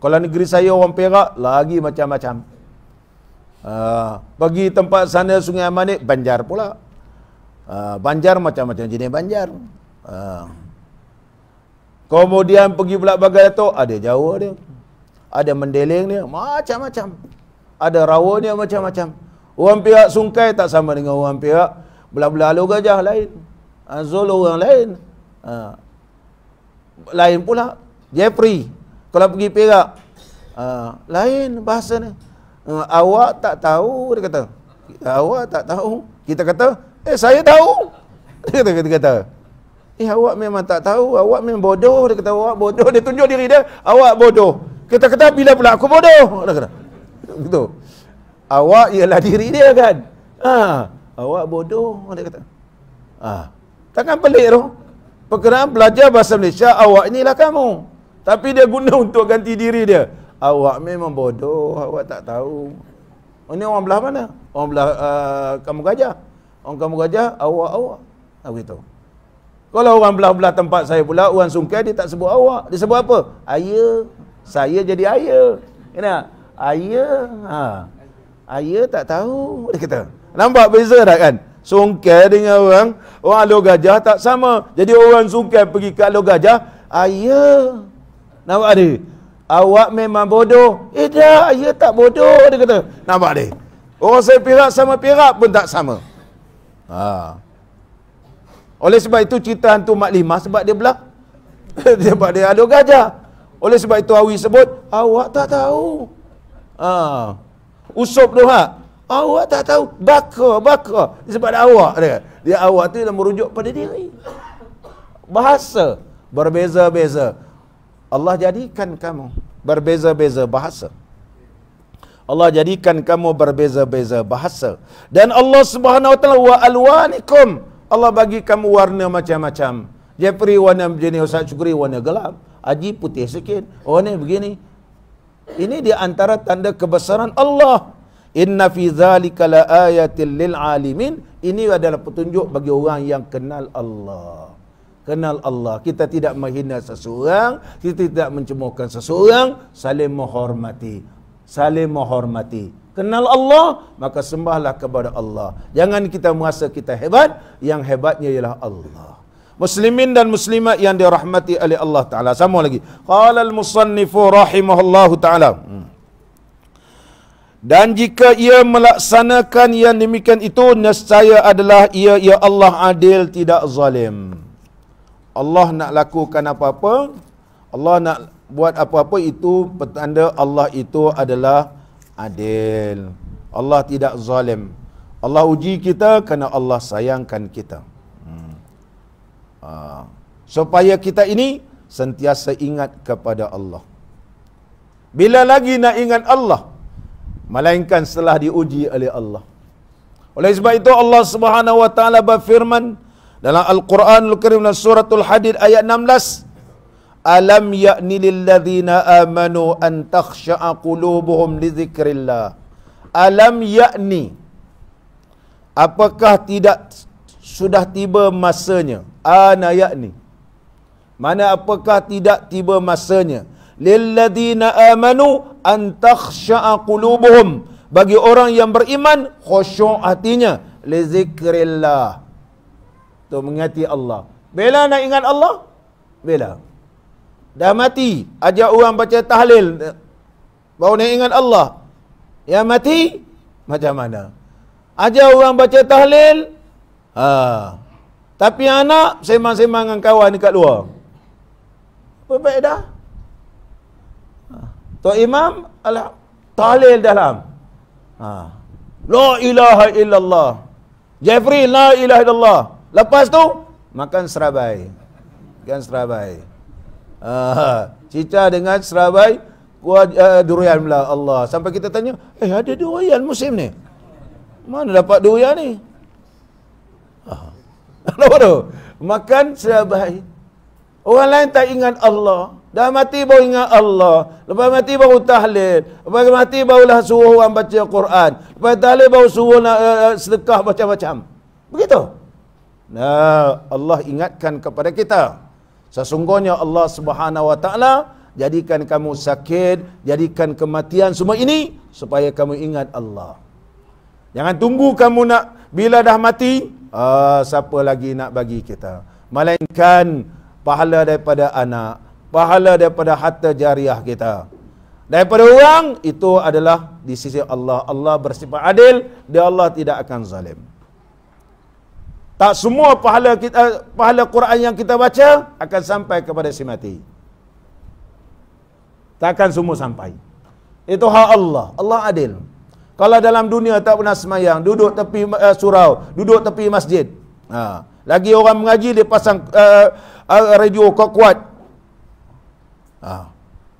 kalau negeri saya orang perak lagi macam-macam Ah, bagi tempat sana Sungai Manik Banjar pula uh, Banjar macam-macam jenis banjar uh, Kemudian pergi pula bagai tu Ada Jawa dia Ada Mendeling dia Macam-macam Ada rawa dia macam-macam Orang pihak Sungai tak sama dengan orang pihak Belah-belah alu gajah lain Azul orang lain uh, Lain pula Jeffrey Kalau pergi Perak uh, Lain bahasa ni Eh, awak tak tahu dia kata. Awak tak tahu. Kita kata, "Eh, saya tahu." Dia kata kata. kata. Eh, awak memang tak tahu. Awak memang bodoh. Dia kata, "Awak bodoh." Dia tunjuk diri dia, "Awak bodoh." Kita kata, "Bila pula aku bodoh?" Dia kata. Gitu. Awak ialah diri dia kan? Ha, awak bodoh dia kata. Ha. Takkan pelik tu. Perkara belajar bahasa Malaysia, awak inilah kamu. Tapi dia guna untuk ganti diri dia. Awak memang bodoh, awak tak tahu. Ini orang belah mana? Orang belah uh, kamu gajah. Orang kamu gajah, awak awak. Ah begitu. Kalau orang belah-belah tempat saya pula, orang sungkai dia tak sebut awak. Dia sebut apa? Ayah. Saya jadi ayah. Kenapa? Ayah. Ha. Ayah tak tahu. Dia kata. Nampak beza tak kan? Sungkai dengan orang. Orang alo gajah tak sama. Jadi orang sungkai pergi ke alo gajah. Ayah. Nampak dia? Awak memang bodoh. Eh dah, ya tak bodoh dia kata. Nampak dia? Orang saya pirat sama pirat pun tak sama. Ha. Oleh sebab itu cerita hantu Mak Limah sebab dia belah. sebab dia ada gajah. Oleh sebab itu Awi sebut, awak tak tahu. Ha. Usop tu ha. Awak tak tahu. Bakar, bakar. Sebab dia awak dia. Dia awak tu dia merujuk pada diri. Bahasa berbeza-beza. Allah jadikan kamu berbeza-beza bahasa. Allah jadikan kamu berbeza-beza bahasa. Dan Allah Subhanahu wa taala wa alwanikum. Allah bagi kamu warna macam-macam. Jepri warna jenis Ustaz Syukri warna gelap, Haji putih sikit, warna begini. Ini di antara tanda kebesaran Allah. Inna fi zalika la ayatil lil alimin. Ini adalah petunjuk bagi orang yang kenal Allah kenal Allah. Kita tidak menghina seseorang, kita tidak mencemoohkan seseorang, saling menghormati. Saling menghormati. Kenal Allah, maka sembahlah kepada Allah. Jangan kita merasa kita hebat, yang hebatnya ialah Allah. Muslimin dan muslimat yang dirahmati oleh Allah Ta'ala. Sama lagi. Qala al-musannifu rahimahullah Ta'ala. Hmm. Dan jika ia melaksanakan yang demikian itu, nescaya adalah ia, ya Allah adil, tidak zalim. Allah nak lakukan apa-apa Allah nak buat apa-apa itu petanda Allah itu adalah adil Allah tidak zalim Allah uji kita kerana Allah sayangkan kita hmm. ah. Supaya kita ini sentiasa ingat kepada Allah Bila lagi nak ingat Allah Melainkan setelah diuji oleh Allah Oleh sebab itu Allah subhanahu wa ta'ala berfirman dalam Al-Quran Al-Karim dan Suratul Hadid ayat 16 Alam ya'ni lilladhina amanu an takhsha'a qulubuhum li zikrillah Alam ya'ni Apakah tidak sudah tiba masanya Ana ya'ni Mana apakah tidak tiba masanya Lilladhina amanu an takhsha'a qulubuhum Bagi orang yang beriman khusyuk hatinya Lizikrillah Tu mengingati Allah. Bila nak ingat Allah? Bila? Dah mati. Ajak orang baca tahlil. bau nak ingat Allah. Ya mati? Macam mana? Ajak orang baca tahlil. Ha. Tapi anak semang-semang dengan kawan dekat luar. Apa baik dah? Ha. Tu imam alah tahlil dalam. Ha. La ilaha illallah. Jeffrey la ilaha illallah. Lepas tu makan serabai. Makan serabai. Ah, cita dengan serabai kuah eh, uh, durian pula Allah. Sampai kita tanya, "Eh, ada durian musim ni?" Mana dapat durian ni? Ah. Apa tu? Makan serabai. Orang lain tak ingat Allah. Dah mati baru ingat Allah. Lepas mati baru tahlil. Lepas mati barulah suruh orang baca Quran. Lepas tahlil baru suruh nak uh, sedekah macam-macam. Begitu. Nah, Allah ingatkan kepada kita. Sesungguhnya Allah Subhanahu wa taala jadikan kamu sakit, jadikan kematian semua ini supaya kamu ingat Allah. Jangan tunggu kamu nak bila dah mati, ah siapa lagi nak bagi kita? Melainkan pahala daripada anak, pahala daripada harta jariah kita. Daripada orang itu adalah di sisi Allah. Allah bersifat adil, dia Allah tidak akan zalim. Tak semua pahala kita pahala Quran yang kita baca akan sampai kepada si mati. Takkan semua sampai. Itu hak Allah. Allah adil. Kalau dalam dunia tak pernah semayang, duduk tepi uh, surau, duduk tepi masjid. Ha. Lagi orang mengaji dia pasang uh, radio kuat. -kuat. Ha.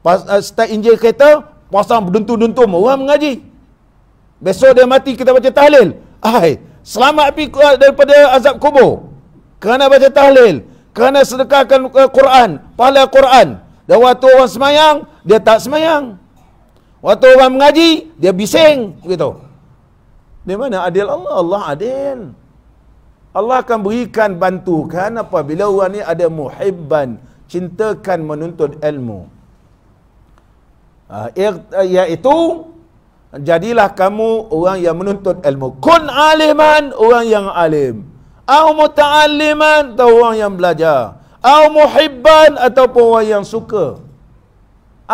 Pas uh, start injil kereta, pasang dentum-dentum orang mengaji. Besok dia mati kita baca tahlil. Hai selamat api daripada azab kubur kerana baca tahlil kerana sedekahkan eh, Quran pahala Quran dan waktu orang semayang dia tak semayang waktu orang mengaji dia bising begitu di mana adil Allah Allah adil Allah akan berikan bantukan apabila orang ni ada muhibban cintakan menuntut ilmu ah, ah, iaitu uh, jadilah kamu orang yang menuntut ilmu kun aliman orang yang alim au muta'alliman atau orang yang belajar au muhibban ataupun orang yang suka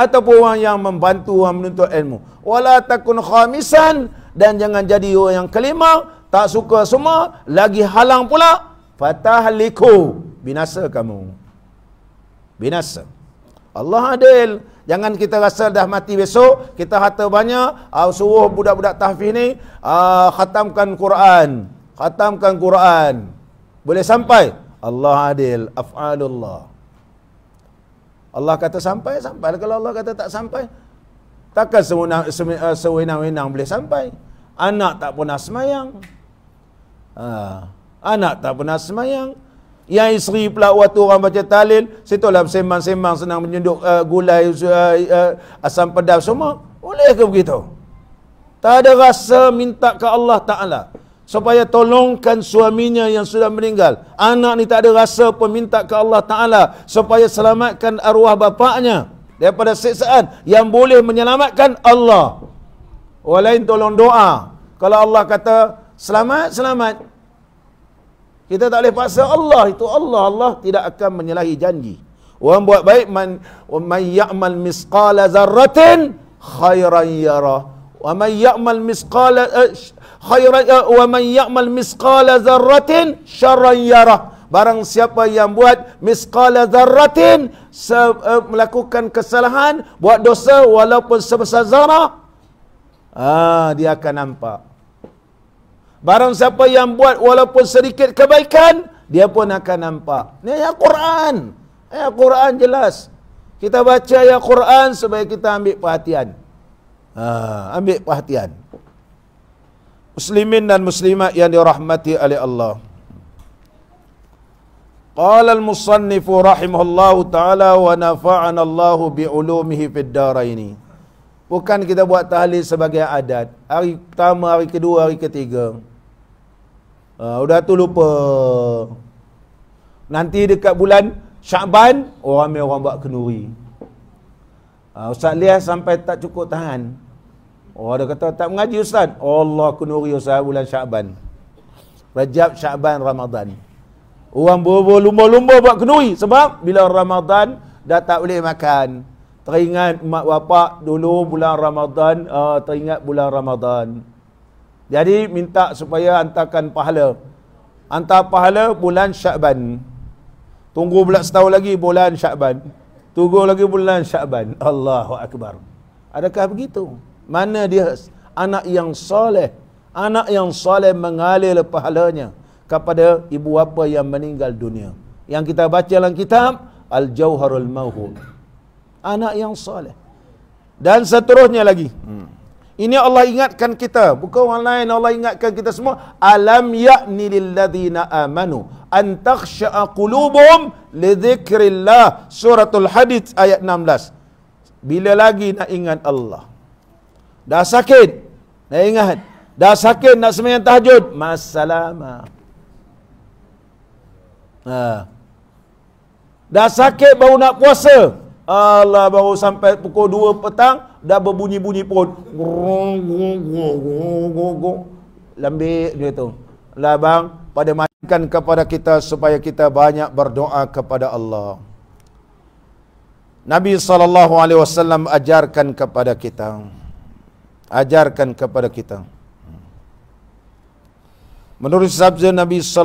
ataupun orang yang membantu orang menuntut ilmu wala takun khamisan dan jangan jadi orang yang kelima tak suka semua lagi halang pula fatahliku binasa kamu binasa Allah adil Jangan kita rasa dah mati besok, kita harta banyak, uh, suruh budak-budak tahfiz ni uh, khatamkan Quran. Khatamkan Quran. Boleh sampai? Allah adil, af'alullah. Allah kata sampai, sampai. Kalau Allah kata tak sampai, takkan semua ah, sewenang-wenang boleh sampai. Anak tak pernah semayang. Uh, anak tak pernah semayang. Anak tak pernah semayang. Yang isteri pula waktu orang baca talil, situ lah sembang-sembang senang menyunduk uh, eh, gulai, uh, uh, asam pedas semua. Boleh ke begitu? Tak ada rasa minta ke Allah Ta'ala. Supaya tolongkan suaminya yang sudah meninggal. Anak ni tak ada rasa pun minta ke Allah Ta'ala. Supaya selamatkan arwah bapaknya. Daripada siksaan yang boleh menyelamatkan Allah. Orang tolong doa. Kalau Allah kata, selamat, selamat. Kita tak boleh paksa Allah itu Allah Allah tidak akan menyalahi janji. Orang buat baik man man ya'mal misqala zarratin khairan yara. Wa man ya'mal misqala eh, khairan eh, wa man ya'mal misqala zarratin syarran yara. Barang siapa yang buat misqala zarratin se, uh, melakukan kesalahan, buat dosa walaupun sebesar zarah, ah, dia akan nampak. Barang siapa yang buat walaupun sedikit kebaikan, dia pun akan nampak. Ini ayat Quran. Ayat Quran jelas. Kita baca ayat Quran supaya kita ambil perhatian. Ha, ambil perhatian. Muslimin dan muslimat yang dirahmati oleh Allah. Qala al-musannif rahimahullahu taala wa nafa'ana Allah bi'ulumihi fid daraini. Bukan kita buat tahlil sebagai adat. Hari pertama, hari kedua, hari ketiga. Uh, udah tu lupa. Nanti dekat bulan Syaban, orang ramai orang buat kenuri. Uh, Ustaz Lia sampai tak cukup tahan. Orang oh, ada kata, tak mengaji Ustaz. Allah kenuri Ustaz bulan Syaban. Rajab, Syaban, Ramadan. Orang berubah lumba-lumba buat kenuri. Sebab bila Ramadan dah tak boleh makan. Teringat mak bapak dulu bulan Ramadan. Uh, teringat bulan Ramadan. Jadi minta supaya hantarkan pahala. Hantar pahala bulan Syaban. Tunggu pula setahun lagi bulan Syaban. Tunggu lagi bulan Syaban. Allahu akbar. Adakah begitu? Mana dia anak yang soleh? Anak yang soleh mengalir pahalanya kepada ibu bapa yang meninggal dunia. Yang kita baca dalam kitab al Jawharul Mauhul. Anak yang soleh. Dan seterusnya lagi. Hmm. Ini Allah ingatkan kita. Bukan orang lain Allah ingatkan kita semua. Alam ya'ni lilladhina amanu an takhsha'a qulubuhum li dhikrillah. Suratul Hadid ayat 16. Bila lagi nak ingat Allah? Dah sakit. Nak ingat. Dah sakit nak sembahyang tahajud. Masalama. Ha. Dah sakit baru nak puasa. Allah baru sampai pukul 2 petang dah berbunyi-bunyi pun, Lambe dia tu. Lah bang, pada makan kepada kita supaya kita banyak berdoa kepada Allah. Nabi saw. ajarkan kepada kita. Ajarkan kepada kita. Menurut sabda Nabi saw.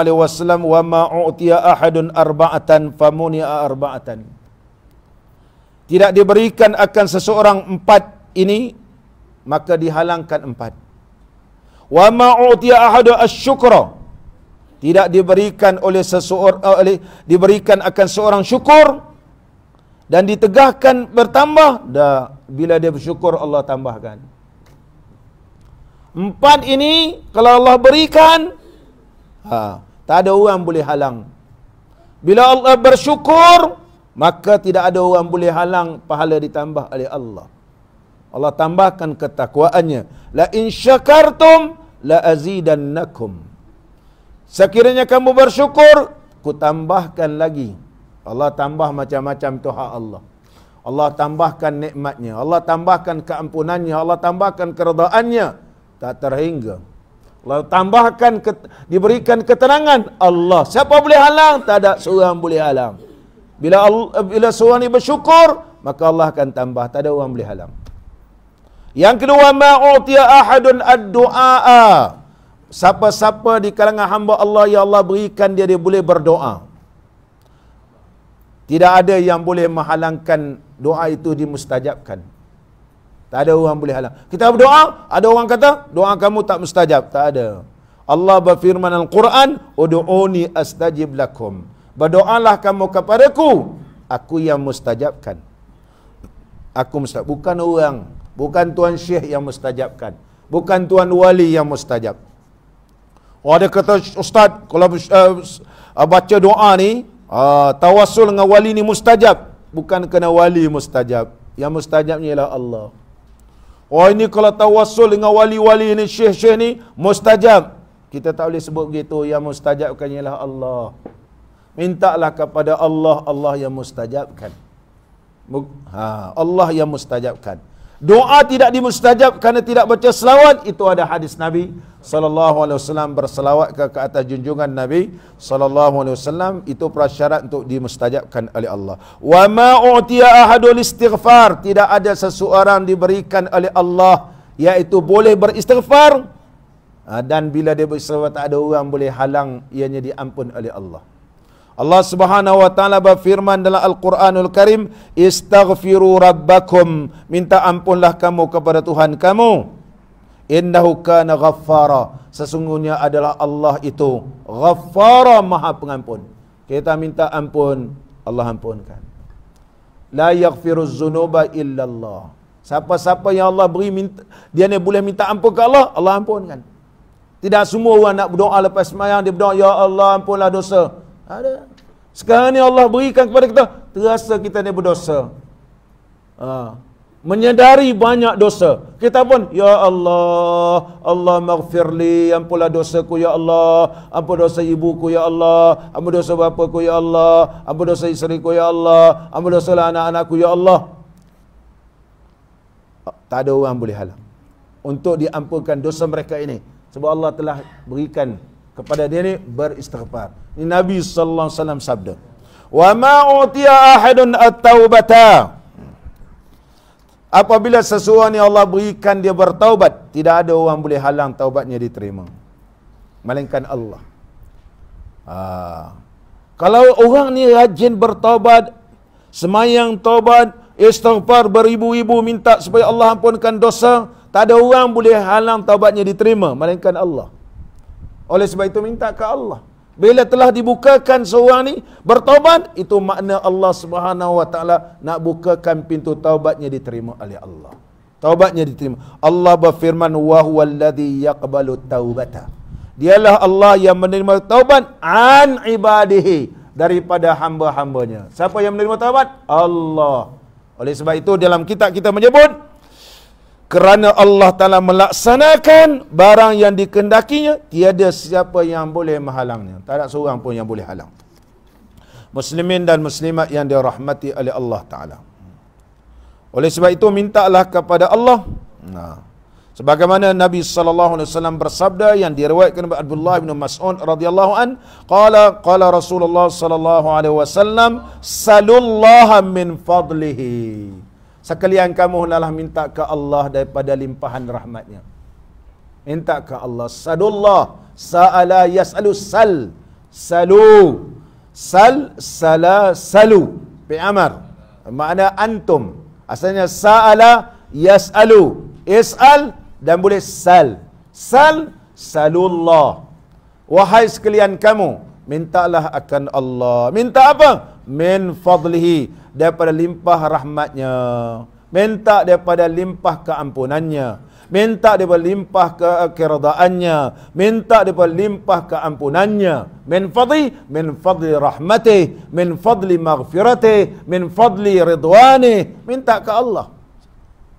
alaihi wasallam, "Wa ma utiya ahadun arba'atan famuni arba'atan." tidak diberikan akan seseorang empat ini maka dihalangkan empat wa ma utiya ahadu asyukra tidak diberikan oleh seseorang eh, oleh diberikan akan seorang syukur dan ditegahkan bertambah dah bila dia bersyukur Allah tambahkan empat ini kalau Allah berikan ha, tak ada orang boleh halang bila Allah bersyukur maka tidak ada orang boleh halang pahala ditambah oleh Allah. Allah tambahkan ketakwaannya. La in syakartum la azidannakum. Sekiranya kamu bersyukur, ku tambahkan lagi. Allah tambah macam-macam tu hak Allah. Allah tambahkan nikmatnya, Allah tambahkan keampunannya, Allah tambahkan keredaannya tak terhingga. Allah tambahkan diberikan ketenangan Allah. Siapa boleh halang? Tak ada seorang boleh halang. Bila Allah, bila seorang ni bersyukur, maka Allah akan tambah. Tak ada orang boleh halang. Yang kedua, ma'utia ahadun ad-du'a'a. Siapa-siapa di kalangan hamba Allah, ya Allah berikan dia, dia boleh berdoa. Tidak ada yang boleh menghalangkan doa itu dimustajabkan. Tak ada orang boleh halang. Kita berdoa, ada orang kata, doa kamu tak mustajab. Tak ada. Allah berfirman Al-Quran, Udu'uni astajib lakum berdoalah kamu kepadaku aku yang mustajabkan aku mustajab bukan orang bukan tuan syekh yang mustajabkan bukan tuan wali yang mustajab oh ada kata ustaz kalau uh, baca doa ni uh, tawassul dengan wali ni mustajab bukan kena wali mustajab yang mustajabnya ialah Allah Oh ini kalau tawasul dengan wali-wali ni syekh-syekh ni mustajab. Kita tak boleh sebut begitu. Yang mustajabkan ialah Allah mintalah kepada Allah Allah yang mustajabkan ha, Allah yang mustajabkan doa tidak dimustajab kerana tidak baca selawat itu ada hadis Nabi sallallahu alaihi wasallam berselawat ke, ke atas junjungan Nabi sallallahu alaihi wasallam itu prasyarat untuk dimustajabkan oleh Allah wa ma utiya ahadul istighfar tidak ada seseorang diberikan oleh Allah iaitu boleh beristighfar ha, dan bila dia beristighfar tak ada orang boleh halang ianya diampun oleh Allah Allah Subhanahu wa taala berfirman dalam Al-Qur'anul Karim, "Istaghfiru rabbakum." Minta ampunlah kamu kepada Tuhan kamu. Innahu kana ghaffara. Sesungguhnya adalah Allah itu ghaffara Maha Pengampun. Kita minta ampun, Allah ampunkan. La yaghfiruz zunuba illa Allah. Siapa-siapa yang Allah beri minta, dia ni boleh minta ampun ke Allah, Allah ampunkan. Tidak semua orang nak berdoa lepas semayang, dia berdoa, Ya Allah ampunlah dosa. Ada. Sekarang ni Allah berikan kepada kita terasa kita ni berdosa. Ha. Menyedari banyak dosa. Kita pun ya Allah, Allah maghfirli ampunlah dosaku ya Allah, ampun dosa ibuku ya Allah, ampun dosa bapaku ya Allah, ampun dosa isteriku ya Allah, ampun dosa lah anak-anakku ya Allah. Tak ada orang boleh halang untuk diampunkan dosa mereka ini sebab Allah telah berikan kepada dia ni beristighfar. Ini Nabi sallallahu alaihi wasallam sabda. Wa ma utiya ahadun at-taubata. Apabila sesuatu ni Allah berikan dia bertaubat, tidak ada orang boleh halang taubatnya diterima. Melainkan Allah. Aa. Ha. Kalau orang ni rajin bertaubat, semayang taubat, istighfar beribu-ibu minta supaya Allah ampunkan dosa, tak ada orang boleh halang taubatnya diterima. Melainkan Allah. Oleh sebab itu minta ke Allah. Bila telah dibukakan seorang ni bertobat, itu makna Allah Subhanahu Wa Taala nak bukakan pintu taubatnya diterima oleh Allah. Taubatnya diterima. Allah berfirman wa huwallazi yaqbalu taubata. Dialah Allah yang menerima taubat an ibadihi daripada hamba-hambanya. Siapa yang menerima taubat? Allah. Oleh sebab itu dalam kitab kita menyebut kerana Allah Ta'ala melaksanakan barang yang dikendakinya, tiada siapa yang boleh menghalangnya. Tak ada seorang pun yang boleh halang. Muslimin dan muslimat yang dirahmati oleh Allah Ta'ala. Oleh sebab itu, mintalah kepada Allah. Nah. Sebagaimana Nabi sallallahu alaihi wasallam bersabda yang diriwayatkan oleh Abdullah bin Mas'ud radhiyallahu an, qala qala Rasulullah sallallahu alaihi wasallam, "Salullaha min fadlihi." Sekalian kamu hendaklah minta ke Allah daripada limpahan rahmatnya. Minta ke Allah. Sadullah. Sa'ala yas'alu sal. Salu. Sal, sala, salu. Bi'amar. Makna antum. Asalnya sa'ala yas'alu. Is'al dan boleh sal. Sal, salullah. Wahai sekalian kamu. Mintalah akan Allah. Minta apa? min fadlihi daripada limpah rahmatnya minta daripada limpah keampunannya minta daripada limpah ke minta daripada limpah keampunannya min fadli min fadli rahmati min fadli maghfirati min fadli ridwani minta ke Allah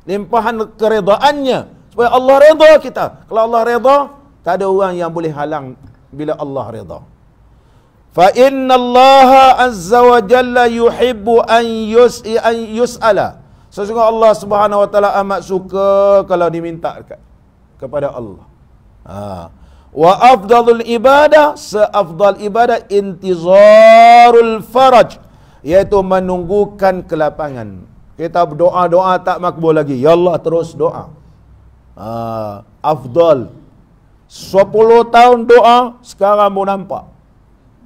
limpahan keredaannya supaya Allah redha kita kalau Allah redha tak ada orang yang boleh halang bila Allah redha Fa فإن الله عز وجل يحب an يس an yusala. Sesungguhnya Allah Subhanahu wa taala amat suka kalau diminta kepada Allah. Ha. Wa afdalul ibadah seafdal ibadah intizarul faraj iaitu menunggukan kelapangan. Kita berdoa-doa tak makbul lagi. Ya Allah terus doa. Ha. afdal 10 tahun doa sekarang pun nampak.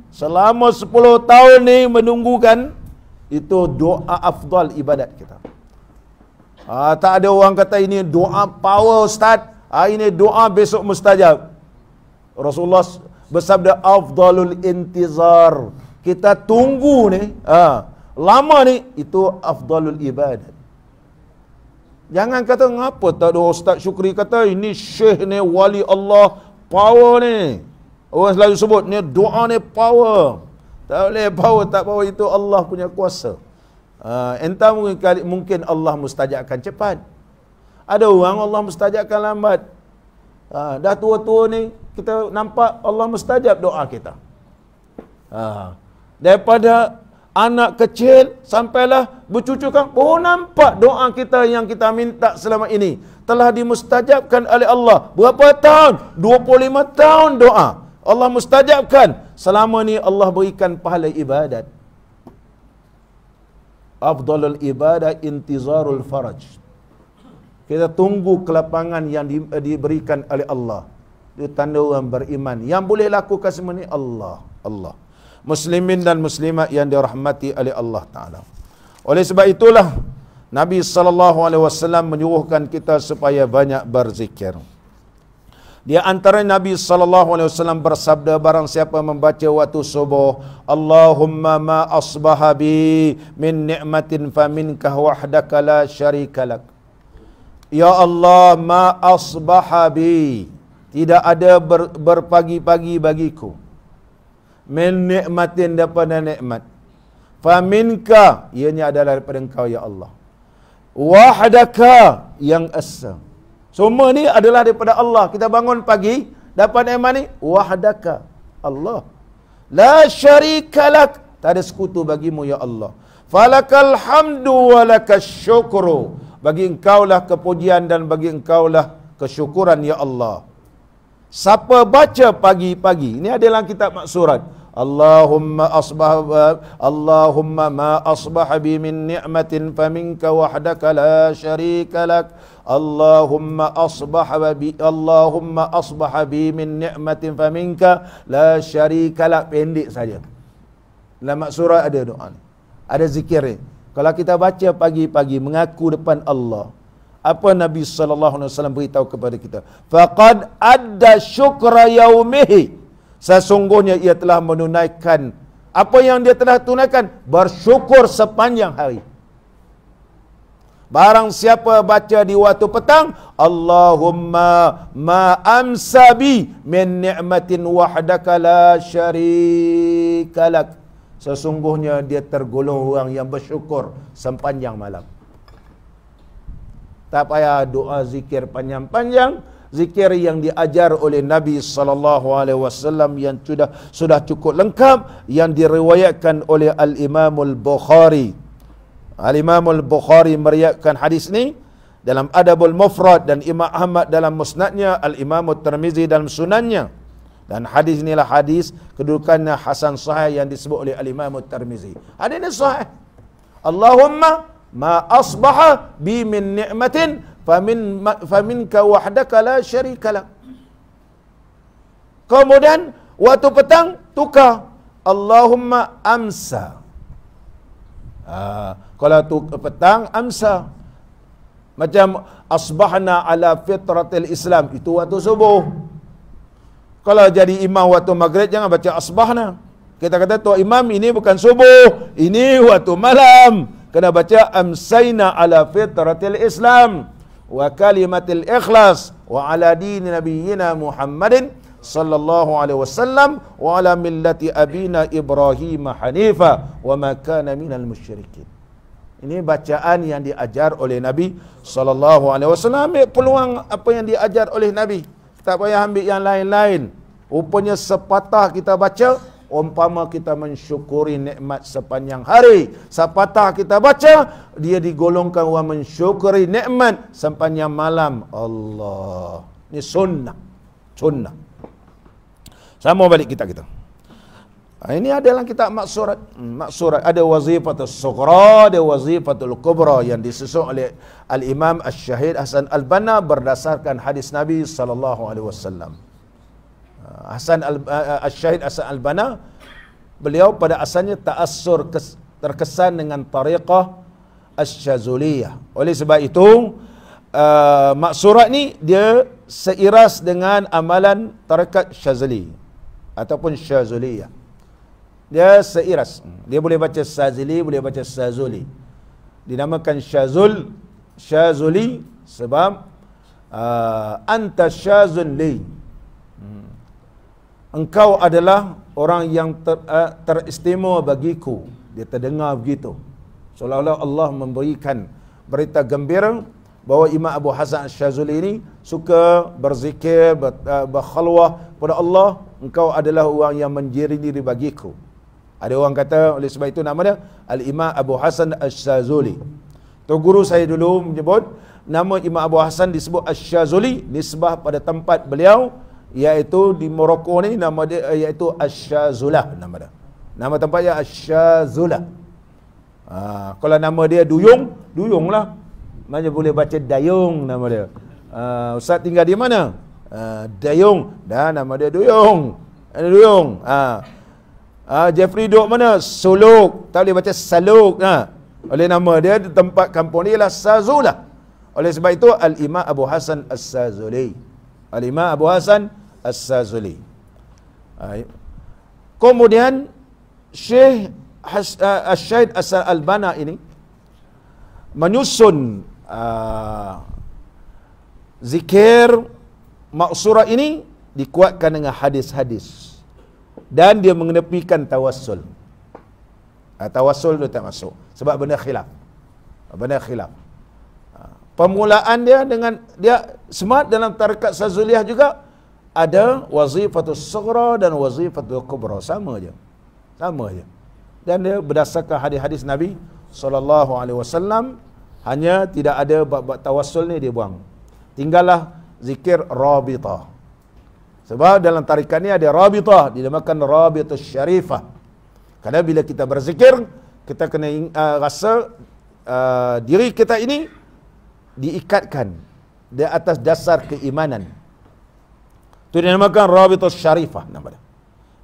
Selama 10 tahun ni menunggukan itu doa afdal ibadat kita. Ha, tak ada orang kata ini doa power ustaz, ha, ini doa besok mustajab. Rasulullah bersabda afdalul intizar. Kita tunggu ni, ha, lama ni itu afdalul ibadat. Jangan kata ngapa tak ada ustaz syukri kata ini syekh ni wali Allah power ni. Orang selalu sebut ni doa ni power. Tak boleh power tak power itu Allah punya kuasa. Uh, entah mungkin kali mungkin Allah mustajabkan cepat. Ada orang Allah mustajabkan lambat. Uh, dah tua-tua ni kita nampak Allah mustajab doa kita. Uh, daripada anak kecil sampailah bercucukan oh nampak doa kita yang kita minta selama ini telah dimustajabkan oleh Allah berapa tahun 25 tahun doa Allah mustajabkan selama ni Allah berikan pahala ibadat afdalul ibadah intizarul faraj kita tunggu kelapangan yang di, eh, diberikan oleh Allah itu tanda orang beriman yang boleh lakukan semua ni Allah Allah muslimin dan muslimat yang dirahmati oleh Allah taala oleh sebab itulah Nabi sallallahu alaihi wasallam menyuruhkan kita supaya banyak berzikir. Di antara Nabi sallallahu alaihi wasallam bersabda barang siapa membaca waktu subuh, Allahumma ma asbaha bi min ni'matin faminka wahdaka la syarikalak. Ya Allah ma asbaha bi tidak ada ber, berpagi-pagi bagiku min nikmatin daripada nikmat fa minka ianya adalah daripada engkau ya Allah wahdaka yang asam semua ni adalah daripada Allah. Kita bangun pagi, dapat nikmat ni, wahdaka Allah. La syarikalak. Tak ada sekutu bagimu ya Allah. Falakal hamdu walakal syukru. Bagi engkau lah kepujian dan bagi engkau lah kesyukuran ya Allah. Siapa baca pagi-pagi? Ini adalah kitab maksurat. Allahumma asbah Allahumma ma asbah bi min ni'matin faminka wahdaka la syarika lak. اللهم أصبح بي اللهم أصبح بي من نعمة فمنك لا شريك لك pendek saja lama surah ada doa ni ada zikir ni kalau kita baca pagi-pagi mengaku depan Allah apa Nabi sallallahu alaihi wasallam beritahu kepada kita faqad adda syukra yaumihi sesungguhnya ia telah menunaikan apa yang dia telah tunaikan bersyukur sepanjang hari Barang siapa baca di waktu petang Allahumma ma amsabi min ni'matin wahdaka la syarikalak Sesungguhnya dia tergolong orang yang bersyukur sempanjang malam Tak payah doa zikir panjang-panjang zikir yang diajar oleh Nabi sallallahu alaihi wasallam yang sudah sudah cukup lengkap yang diriwayatkan oleh Al Imam Bukhari Al-Imam Al-Bukhari meriakkan hadis ni dalam Adabul Mufrad dan Imam Ahmad dalam Musnadnya, Al-Imam Tirmizi dalam Sunannya. Dan hadis inilah hadis kedudukannya hasan sahih yang disebut oleh Al-Imam Tirmizi. Hadis ini sahih. Allahumma ma asbaha bi min ni'matin famin faminka wahdaka la syarika lak. Kemudian waktu petang tukar Allahumma amsa. Ah, kalau tu petang amsa. Macam asbahna ala fitratil Islam itu waktu subuh. Kalau jadi imam waktu maghrib jangan baca asbahna. Kita kata tu imam ini bukan subuh, ini waktu malam. Kena baca amsayna ala fitratil Islam wa kalimatil ikhlas wa ala din nabiyyina Muhammadin sallallahu alaihi wasallam wa ala millati abina Ibrahim hanifa wa ma kana minal musyrikin. Ini bacaan yang diajar oleh Nabi sallallahu alaihi wasallam. Ambil peluang apa yang diajar oleh Nabi. Tak payah ambil yang lain-lain. Rupanya sepatah kita baca umpama kita mensyukuri nikmat sepanjang hari. Sepatah kita baca dia digolongkan wa mensyukuri nikmat sepanjang malam. Allah. Ini sunnah. Sunnah. Sama balik kita kita. -kita. Ah, ini adalah kita maksurat. Hmm, maksurat ada wazifatul sughra, ada wazifatul kubra yang disusun oleh Al-Imam Al-Syahid Hasan Al-Banna berdasarkan hadis Nabi saw. alaihi ah, Hasan Al-Syahid ah, Hasan Al-Banna beliau pada asalnya tak asur terkesan dengan tariqah Asy-Syazuliyah. Oleh sebab itu, Uh, maksurat ni dia seiras dengan amalan tarekat Syazali ataupun Syazuliyah dia seiras dia boleh baca sazili boleh baca sazuli dinamakan syazul syazuli sebab uh, anta syazuli hmm. engkau adalah orang yang ter, uh, teristimewa bagiku dia terdengar begitu seolah-olah Allah memberikan berita gembira bahawa Imam Abu Hasan Syazuli ini suka berzikir, uh, berkhaluah kepada Allah. Engkau adalah orang yang menjiri diri bagiku. Ada orang kata oleh sebab itu nama dia Al-Imam Abu Hasan Ash-Shazuli. Tu guru saya dulu menyebut nama Imam Abu Hasan disebut Ash-Shazuli nisbah pada tempat beliau iaitu di Morocco ni nama dia eh, iaitu Ash-Shazulah nama dia. Nama tempatnya Ash-Shazulah. Ha, kalau nama dia Duyung, Duyung lah. Mana boleh baca Dayung nama dia. Ha, Ustaz tinggal di mana? Ha, Dayung. Dah nama dia Duyung. Duyung. Ha, Duyung. Uh, Jeffrey duduk mana? Suluk. Tak boleh baca Saluk. Ha. Oleh nama dia, tempat kampung dia ialah Sazulah. Oleh sebab itu, Al-Imam Abu Hasan As-Sazuli. Al-Imam Abu Hasan As-Sazuli. Ha. Kemudian, Syekh Asyid uh, ah, Asal Al-Bana ini menyusun uh, zikir maksura ini dikuatkan dengan hadis-hadis dan dia mengenepikan tawassul. Ah, tawassul tu tak masuk sebab benda khilaf. Benda khilaf. Ah, Pemulaan dia dengan dia semat dalam tarikat Sazuliah juga ada wazifatus sughra dan wazifatul kubra sama je. Sama je. Dan dia berdasarkan hadis-hadis Nabi sallallahu alaihi wasallam hanya tidak ada bab-bab tawassul ni dia buang. Tinggallah zikir rabita. Sebab dalam tarikan ini ada rabitah, dinamakan rabitah syarifah. Kerana bila kita berzikir, kita kena uh, rasa uh, diri kita ini diikatkan di atas dasar keimanan. Itu dinamakan rabitah syarifah.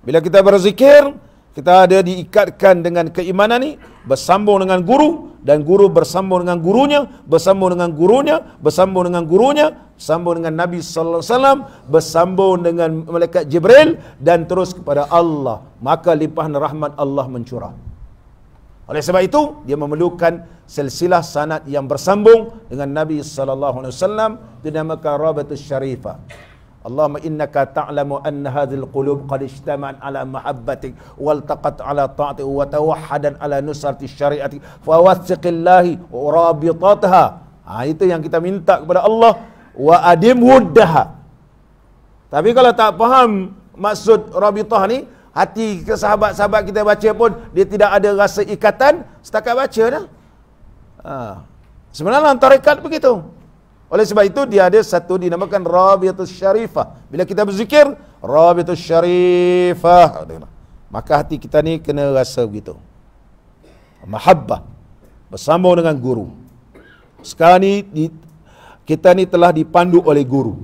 Bila kita berzikir, kita ada diikatkan dengan keimanan ini, bersambung dengan guru, dan guru bersambung dengan gurunya, bersambung dengan gurunya, bersambung dengan gurunya, bersambung dengan gurunya sambung dengan Nabi sallallahu alaihi wasallam bersambung dengan malaikat Jibril dan terus kepada Allah maka limpahan rahmat Allah mencurah oleh sebab itu dia memerlukan silsilah sanad yang bersambung dengan Nabi sallallahu alaihi wasallam dinamakan rabatus syarifah Allahumma innaka ta'lamu anna anna hadhil qulub qad ijtama'at ala mahabbatik waltaqat ala ta'atik wa tawahhadan ala nusrati syariatik fawathiqillahi wa rabitatha ha, itu yang kita minta kepada Allah wa adim wuddaha. Tapi kalau tak faham maksud rabitah ni, hati ke sahabat-sahabat kita baca pun dia tidak ada rasa ikatan setakat baca dah. Ha. Sebenarnya tarekat begitu. Oleh sebab itu dia ada satu dinamakan rabitus syarifah. Bila kita berzikir rabitus syarifah, ha, maka hati kita ni kena rasa begitu. Mahabbah bersambung dengan guru. Sekarang ni di kita ni telah dipandu oleh guru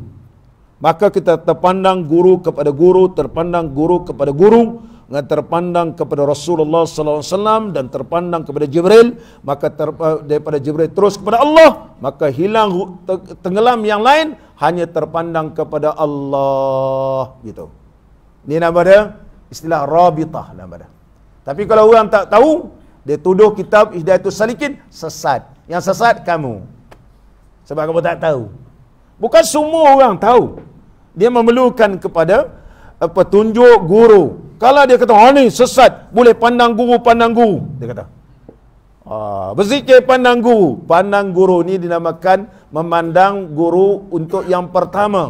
maka kita terpandang guru kepada guru terpandang guru kepada guru dengan terpandang kepada Rasulullah sallallahu alaihi wasallam dan terpandang kepada Jibril maka ter, eh, daripada Jibril terus kepada Allah maka hilang tenggelam yang lain hanya terpandang kepada Allah gitu Ini nama dia istilah rabitah nama dia tapi kalau orang tak tahu dia tuduh kitab Hidayatul Salikin sesat yang sesat kamu sebab kamu tak tahu. Bukan semua orang tahu. Dia memerlukan kepada eh, petunjuk guru. Kalau dia kata, ha, ni sesat, boleh pandang guru, pandang guru. Dia kata, ah, berzikir pandang guru. Pandang guru ni dinamakan memandang guru untuk yang pertama.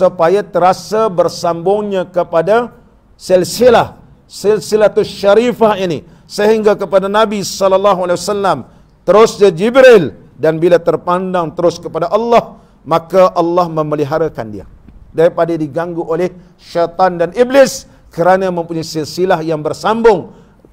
Supaya terasa bersambungnya kepada silsilah. Silsilah tu syarifah ini. Sehingga kepada Nabi SAW, terus dia Jibril dan bila terpandang terus kepada Allah maka Allah memeliharakan dia daripada diganggu oleh syaitan dan iblis kerana mempunyai silsilah yang bersambung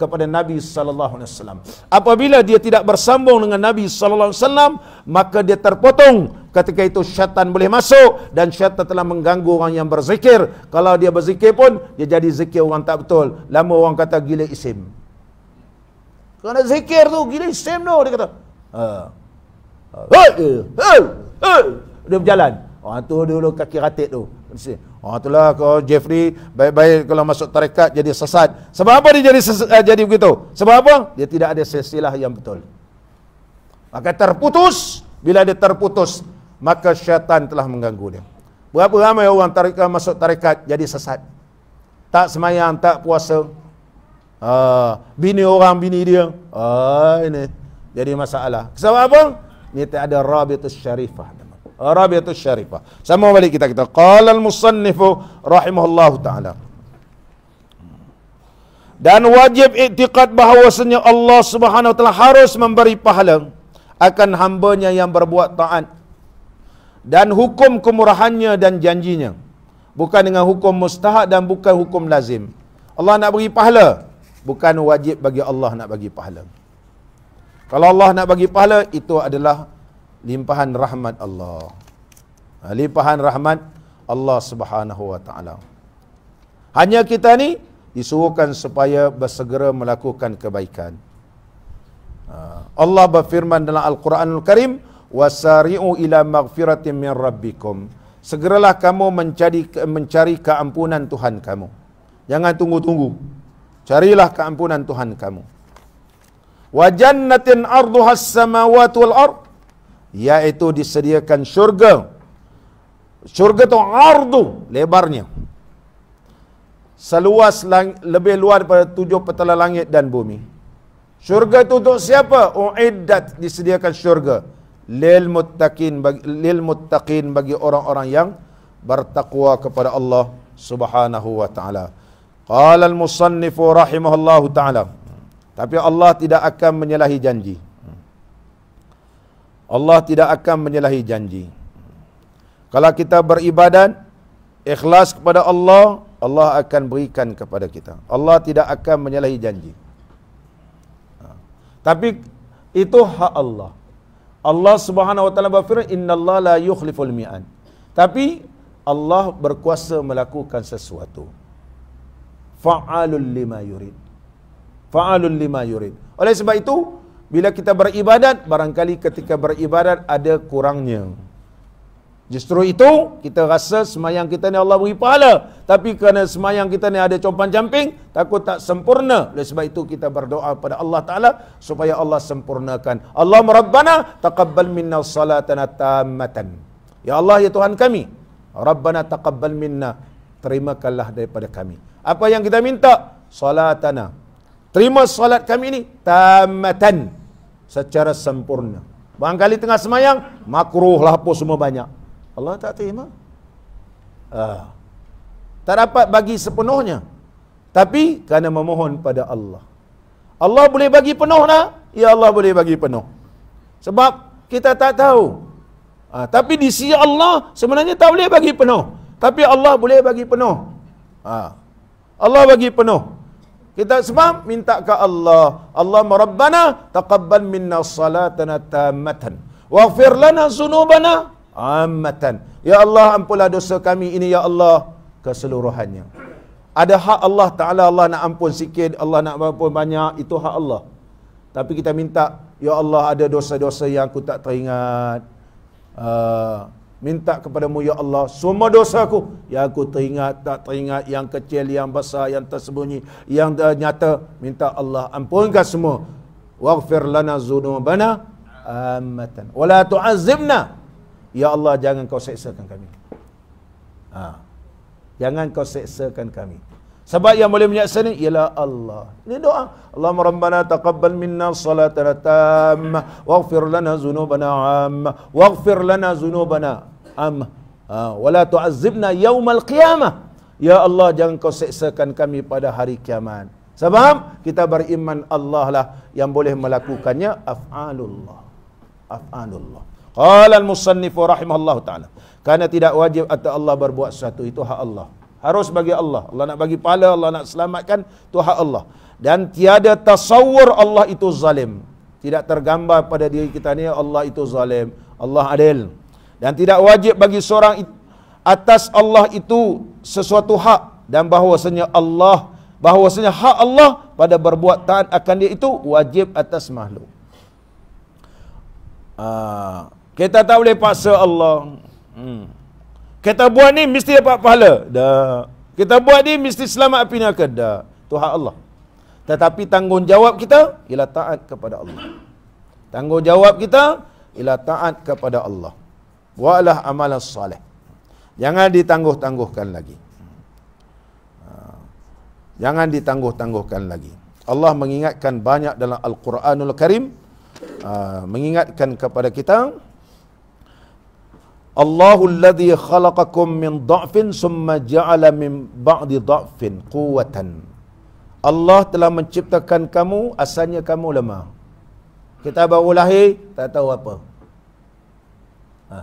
kepada Nabi sallallahu alaihi wasallam. Apabila dia tidak bersambung dengan Nabi sallallahu alaihi wasallam, maka dia terpotong. Ketika itu syaitan boleh masuk dan syaitan telah mengganggu orang yang berzikir. Kalau dia berzikir pun dia jadi zikir orang tak betul. Lama orang kata gila isim. Karena zikir tu gila isim tu dia kata. Ah. Hei, hei, hei. Dia berjalan. Orang tu dulu kaki ratik tu. Oh, lah kau Jeffrey baik-baik kalau masuk tarikat jadi sesat. Sebab apa dia jadi sesat, eh, jadi begitu? Sebab apa? Dia tidak ada silsilah yang betul. Maka terputus bila dia terputus maka syaitan telah mengganggu dia. Berapa ramai orang tarikat eh, masuk tarikat jadi sesat. Tak semayang, tak puasa. Ah, bini orang bini dia. Uh, ini jadi masalah. Sebab apa? ni tak ada rabitus syarifah rabitus syarifah sama balik kita kita qala al musannifu rahimahullahu taala dan wajib iktikad bahawasanya Allah subhanahu wa ta'ala harus memberi pahala akan hambanya yang berbuat taat dan hukum kemurahannya dan janjinya bukan dengan hukum mustahak dan bukan hukum lazim Allah nak bagi pahala bukan wajib bagi Allah nak bagi pahala kalau Allah nak bagi pahala, itu adalah limpahan rahmat Allah. Ha, limpahan rahmat Allah Subhanahu Wa Taala. Hanya kita ni disuruhkan supaya bersegera melakukan kebaikan. Ha, Allah berfirman dalam Al-Quranul Karim, "Wasari'u ila maghfiratin min rabbikum." Segeralah kamu mencari mencari keampunan Tuhan kamu. Jangan tunggu-tunggu. Carilah keampunan Tuhan kamu wa jannatin arduha samawati wal ard yaitu disediakan syurga syurga tu ardu lebarnya seluas lang, lebih luar daripada tujuh petala langit dan bumi syurga tu untuk siapa uiddat disediakan syurga lil muttaqin bagi lil muttaqin bagi orang-orang yang bertakwa kepada Allah Subhanahu wa taala qala al musannifu rahimahullahu taala tapi Allah tidak akan menyalahi janji. Allah tidak akan menyalahi janji. Kalau kita beribadat, ikhlas kepada Allah, Allah akan berikan kepada kita. Allah tidak akan menyalahi janji. Ha. Tapi itu hak Allah. Allah Subhanahu wa taala berfirman innallaha la yukhliful mi'an. Tapi Allah berkuasa melakukan sesuatu. Fa'alul lima yurid fa'alun lima yurid. Oleh sebab itu, bila kita beribadat, barangkali ketika beribadat ada kurangnya. Justru itu, kita rasa semayang kita ni Allah beri pahala. Tapi kerana semayang kita ni ada compan jamping, takut tak sempurna. Oleh sebab itu, kita berdoa kepada Allah Ta'ala supaya Allah sempurnakan. Allah merabbana taqabbal minna salatana tamatan. Ya Allah, ya Tuhan kami. Rabbana taqabbal minna. Terimakanlah daripada kami. Apa yang kita minta? Salatana. Salatana. Terima salat kami ini tamatan secara sempurna. Bangkali tengah semayang, makruh lah apa semua banyak. Allah tak terima. Ah. Tak dapat bagi sepenuhnya. Tapi kerana memohon pada Allah. Allah boleh bagi penuh lah. Ya Allah boleh bagi penuh. Sebab kita tak tahu. Ah. tapi di sisi Allah sebenarnya tak boleh bagi penuh. Tapi Allah boleh bagi penuh. Ah. Allah bagi penuh. Kita sebab minta ke Allah. Allah merabbana taqabbal minna salatana tamatan. Waghfir lana zunubana ammatan. Ya Allah ampunlah dosa kami ini ya Allah keseluruhannya. Ada hak Allah Ta'ala Allah nak ampun sikit Allah nak ampun banyak Itu hak Allah Tapi kita minta Ya Allah ada dosa-dosa yang aku tak teringat uh, minta kepada Mu ya Allah semua dosaku yang aku teringat tak teringat yang kecil yang besar yang tersembunyi yang uh, nyata minta Allah ampunkan semua waghfir lana dzunubana ammatan wala tu'azzibna ya Allah jangan kau seksakan kami ha. jangan kau seksakan kami sebab yang boleh menyaksikan ialah Allah. Ini doa. Allahumma rabbana taqabbal minna salatana tamma waghfir lana dhunubana am, waghfir lana dhunubana am. ha, wala tu'azzibna yaumal qiyamah. Ya Allah jangan kau seksakan kami pada hari kiamat. Sebab kita beriman Allah lah yang boleh melakukannya af'alullah. Af'alullah. Qala al-musannifu rahimahullahu ta'ala. Karena tidak wajib atas Allah berbuat sesuatu itu hak Allah. Harus bagi Allah. Allah nak bagi pahala, Allah nak selamatkan, itu hak Allah. Dan tiada tasawur Allah itu zalim. Tidak tergambar pada diri kita ni Allah itu zalim. Allah adil. Dan tidak wajib bagi seorang atas Allah itu sesuatu hak. Dan bahawasanya Allah, bahawasanya hak Allah pada berbuat taat akan dia itu wajib atas makhluk. Uh, kita tak boleh paksa Allah. Hmm. Kita buat ni mesti dapat pahala. Dah. Kita buat ni mesti selamat api neraka. Dah. Tu hak Allah. Tetapi tanggungjawab kita ialah taat kepada Allah. Tanggungjawab kita ialah taat kepada Allah. Buatlah amalan salih. Jangan ditangguh-tangguhkan lagi. Ha. Jangan ditangguh-tangguhkan lagi. Allah mengingatkan banyak dalam Al-Quranul Karim. Ha. Mengingatkan kepada Kita. Allahu alladhi khalaqakum min dha'fin summa ja'ala min ba'di dha'fin quwwatan. Allah telah menciptakan kamu asalnya kamu lemah. Kita baru lahir tak tahu apa. Ha.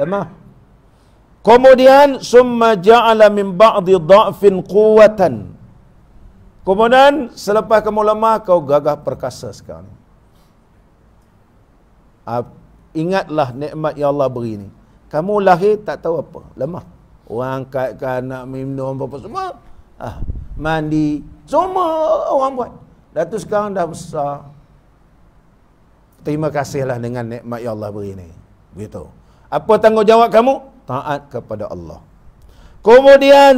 Lemah. Kemudian summa ja'ala min ba'di dha'fin quwwatan. Kemudian selepas kamu lemah kau gagah perkasa sekarang. Ha. ingatlah nikmat yang Allah beri ni. Kamu lahir tak tahu apa, lemah. Orang angkatkan nak minum apa semua. Ah, mandi. Semua orang buat. Datuk sekarang dah besar. Terima kasihlah dengan nikmat yang Allah beri ni. Begitu. Apa tanggungjawab kamu? Taat kepada Allah. Kemudian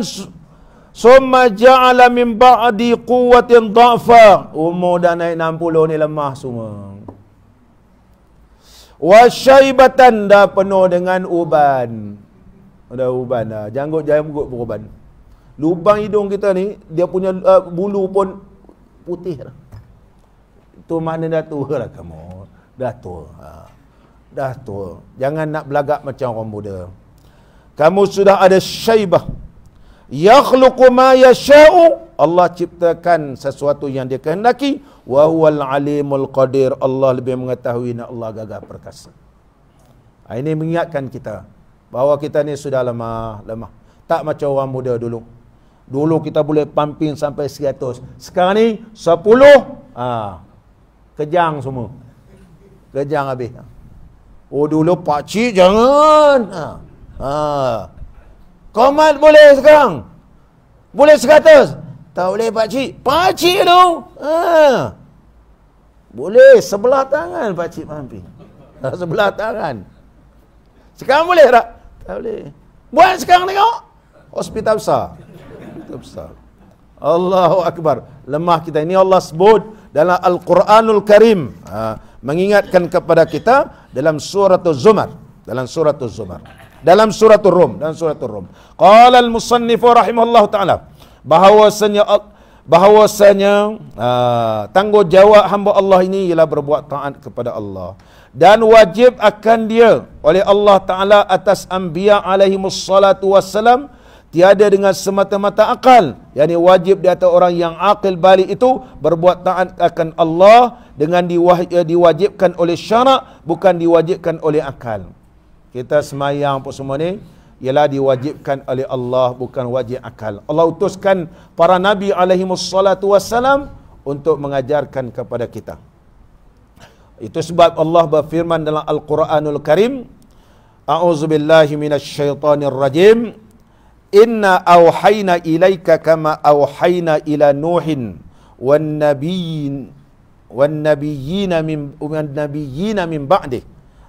summa ja'ala min ba'di quwwatin dha'fa. Umur dah naik 60 ni lemah semua wa dah penuh dengan uban. Ada uban dah. Janggut janggut beruban. Lubang hidung kita ni dia punya uh, bulu pun putih dah. Tu mana dah tua lah kamu. Dah tua. Ha. Dah tua. Jangan nak belagak macam orang muda. Kamu sudah ada syaibah. Yakhluqu ma yasha'u. Allah ciptakan sesuatu yang dia kehendaki wa huwal alimul qadir Allah lebih mengetahui nak Allah gagah perkasa ha, ini mengingatkan kita bahawa kita ni sudah lemah lemah tak macam orang muda dulu dulu kita boleh pumping sampai 100 sekarang ni 10 ah ha, kejang semua kejang habis oh dulu pak cik jangan ha, ha. komat boleh sekarang boleh 100 tak boleh pak cik pak cik tu ha. Boleh sebelah tangan Pak Cik Mampi. Sebelah tangan. Sekarang boleh tak? Tak boleh. Buat sekarang tengok. Hospital besar. Hospital besar. Allahu Akbar. Lemah kita ini Allah sebut dalam Al-Quranul Karim. Ha, mengingatkan kepada kita dalam surat Az-Zumar. Dalam surat Az-Zumar. Dalam surat Ar-Rum. Dalam surat Ar-Rum. Qala al-musannifu rahimahullahu ta'ala. Bahawasanya Allah bahawasanya uh, tanggungjawab hamba Allah ini ialah berbuat taat kepada Allah dan wajib akan dia oleh Allah taala atas anbiya alaihi wassalatu wassalam tiada dengan semata-mata akal yakni wajib di atas orang yang akil bali itu berbuat taat akan Allah dengan eh, diwajibkan oleh syarak bukan diwajibkan oleh akal kita semayang apa semua ni ialah diwajibkan oleh Allah bukan wajib akal. Allah utuskan para nabi alaihi wassalatu wassalam untuk mengajarkan kepada kita. Itu sebab Allah berfirman dalam Al-Quranul Karim, A'udzu billahi minasyaitonir rajim. Inna awhayna ilaika kama awhayna ila Nuhin wan nabiyyin wan nabiyyin min wan nabiyyin min ba'dih.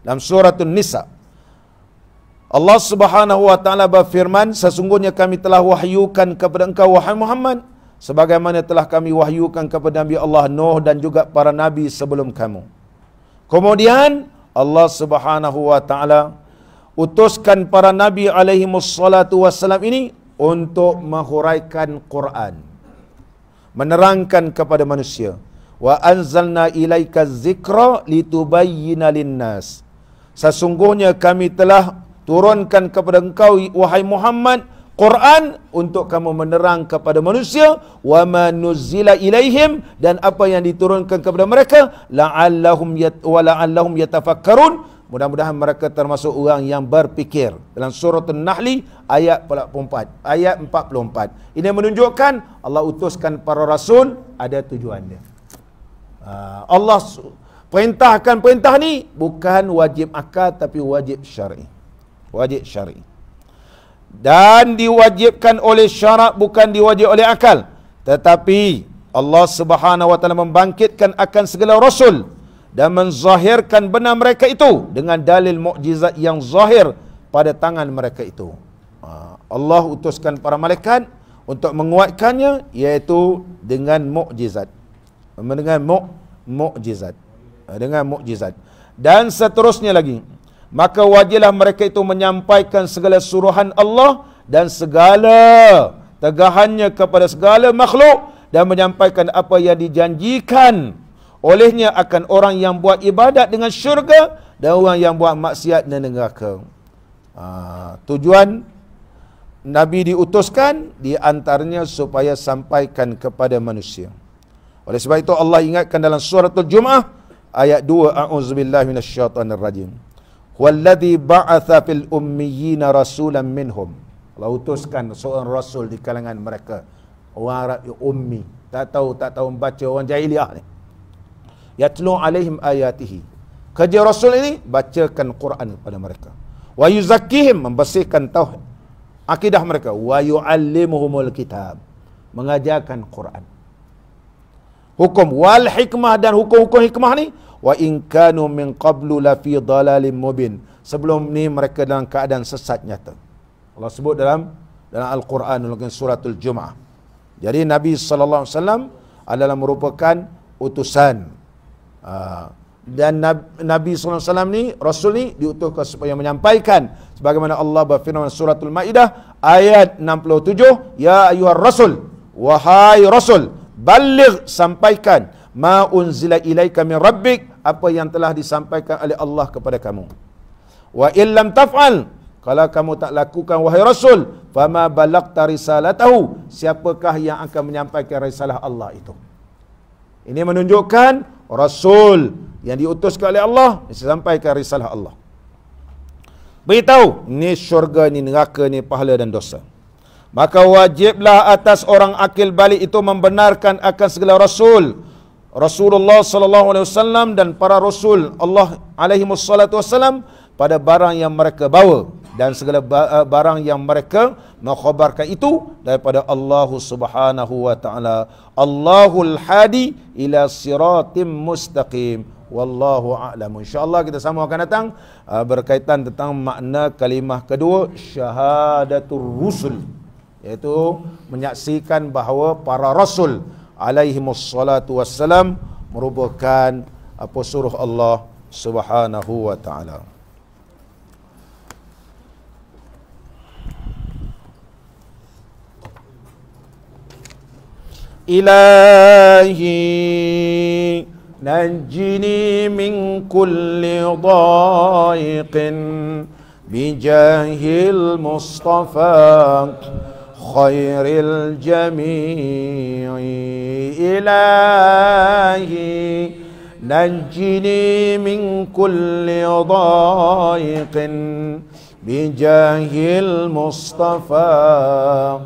Dalam surah An-Nisa Allah Subhanahu wa taala berfirman sesungguhnya kami telah wahyukan kepada engkau wahai Muhammad sebagaimana telah kami wahyukan kepada Nabi Allah Nuh dan juga para nabi sebelum kamu. Kemudian Allah Subhanahu wa taala utuskan para nabi alaihi wassalatu wassalam ini untuk menghuraikan Quran. Menerangkan kepada manusia. Wa anzalna ilaika zikra litubayyana linnas. Sesungguhnya kami telah turunkan kepada engkau wahai Muhammad Quran untuk kamu menerang kepada manusia wa manuzila ilaihim dan apa yang diturunkan kepada mereka la la'allahum yat wa la'allahum yatafakkarun mudah-mudahan mereka termasuk orang yang berfikir dalam surah an-nahl ayat 44 ayat 44 ini menunjukkan Allah utuskan para rasul ada tujuan dia ah, Allah perintahkan perintah ni bukan wajib akal tapi wajib syar'i wajib syar'i dan diwajibkan oleh syarak bukan diwajib oleh akal tetapi Allah Subhanahu wa taala membangkitkan akan segala rasul dan menzahirkan benar mereka itu dengan dalil mukjizat yang zahir pada tangan mereka itu ha, Allah utuskan para malaikat untuk menguatkannya iaitu dengan mukjizat dengan mukjizat ha, dengan mukjizat dan seterusnya lagi maka wajilah mereka itu menyampaikan segala suruhan Allah dan segala tegahannya kepada segala makhluk dan menyampaikan apa yang dijanjikan olehnya akan orang yang buat ibadat dengan syurga dan orang yang buat maksiat dan neraka. Ha, tujuan Nabi diutuskan di antaranya supaya sampaikan kepada manusia. Oleh sebab itu Allah ingatkan dalam suratul Jum'ah ayat 2 A'udzubillahi minasyaitonir rajim. Walladhi ba'atha fil ummiyina rasulan minhum Allah utuskan seorang rasul di kalangan mereka Orang Arab ummi Tak tahu, tak tahu membaca orang jahiliah ni Yatlu alaihim ayatihi Kerja rasul ini Bacakan Quran kepada mereka Wa yuzakihim Membersihkan tauhid Akidah mereka Wa yu'allimuhumul kitab Mengajarkan Quran Hukum wal hikmah dan hukum-hukum hikmah ni wa in kanu min qablu la fi dalalim mubin sebelum ni mereka dalam keadaan sesat nyata Allah sebut dalam dalam al-Quran dalam suratul jumaah jadi Nabi sallallahu alaihi wasallam adalah merupakan utusan ah, dan Nabi sallallahu alaihi wasallam ni rasul ni diutus supaya menyampaikan sebagaimana Allah berfirman suratul maidah ayat 67 ya ayuhar rasul wahai rasul balligh sampaikan ma unzila ilaika min rabbik apa yang telah disampaikan oleh Allah kepada kamu. Wa illam taf'al kalau kamu tak lakukan wahai Rasul, fama balagta risalatahu? Siapakah yang akan menyampaikan risalah Allah itu? Ini menunjukkan Rasul yang diutus oleh Allah yang sampaikan risalah Allah. Beritahu, ni syurga, ni neraka, ni pahala dan dosa. Maka wajiblah atas orang akil balik itu membenarkan akan segala Rasul. Rasulullah sallallahu alaihi wasallam dan para rasul Allah alaihi wassalatu wasallam pada barang yang mereka bawa dan segala eh, barang yang mereka mengkhabarkan itu daripada Allah Subhanahu wa taala Allahul hadi ila siratim mustaqim wallahu a'lam insyaallah kita sama akan datang eh, berkaitan tentang makna kalimah kedua syahadatul rusul iaitu menyaksikan bahawa para rasul alaihi wassalatu wassalam merupakan apa suruh Allah Subhanahu wa taala. Ilahi Najini min kulli dhaiqin Bijahil Mustafa Mustafa خير الجميع إلهي نجني من كل ضائق بجاه المصطفى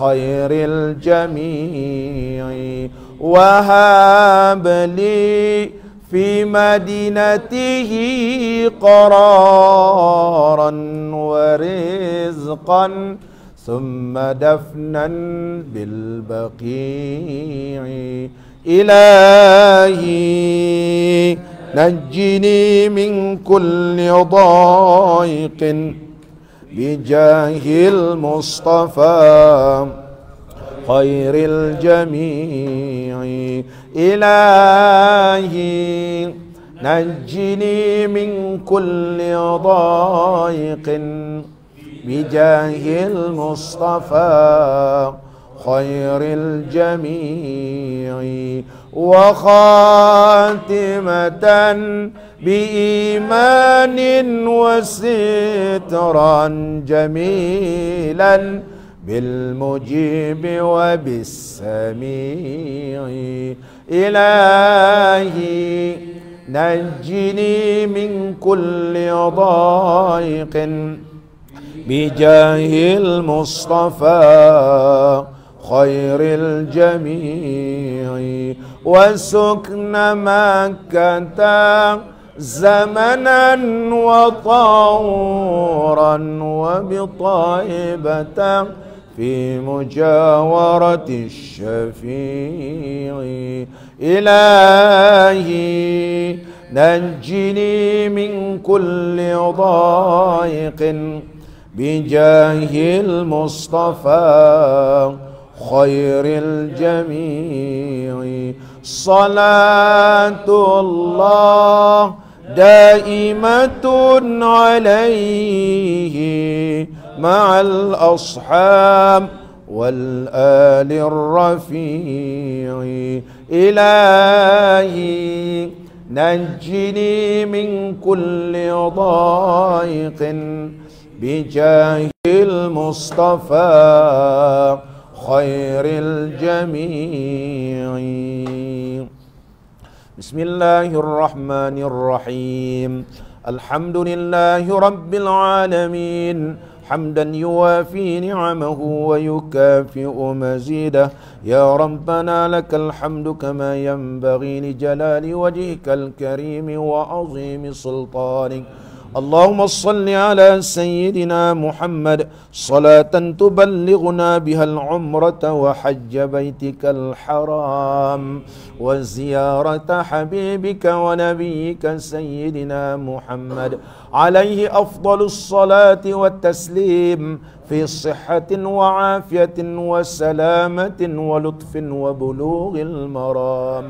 خير الجميع وهب لي في مدينته قرارا ورزقا ثم دفنا بالبقيع إلهي نجني من كل ضائق بجاه المصطفى خير الجميع إلهي نجني من كل ضائق بجاه المصطفى خير الجميع وخاتمة بإيمان وسترا جميلا بالمجيب وبالسميع إلهي نجني من كل ضائق بجاه المصطفى خير الجميع وسكن مكة زمنا وطورا وبطائبة في مجاورة الشفيع إلهي نجني من كل ضائق بجاه المصطفى خير الجميع صلاة الله دائمة عليه مع الأصحاب والآل الرفيع إلهي نجني من كل ضائق بجاه المصطفى خير الجميع بسم الله الرحمن الرحيم الحمد لله رب العالمين حمدا يوافي نعمه ويكافئ مزيده يا ربنا لك الحمد كما ينبغي لجلال وجهك الكريم وعظيم سلطانك اللهم صل على سيدنا محمد صلاة تبلغنا بها العمرة وحج بيتك الحرام وزيارة حبيبك ونبيك سيدنا محمد عليه أفضل الصلاة والتسليم في صحة وعافية وسلامة ولطف وبلوغ المرام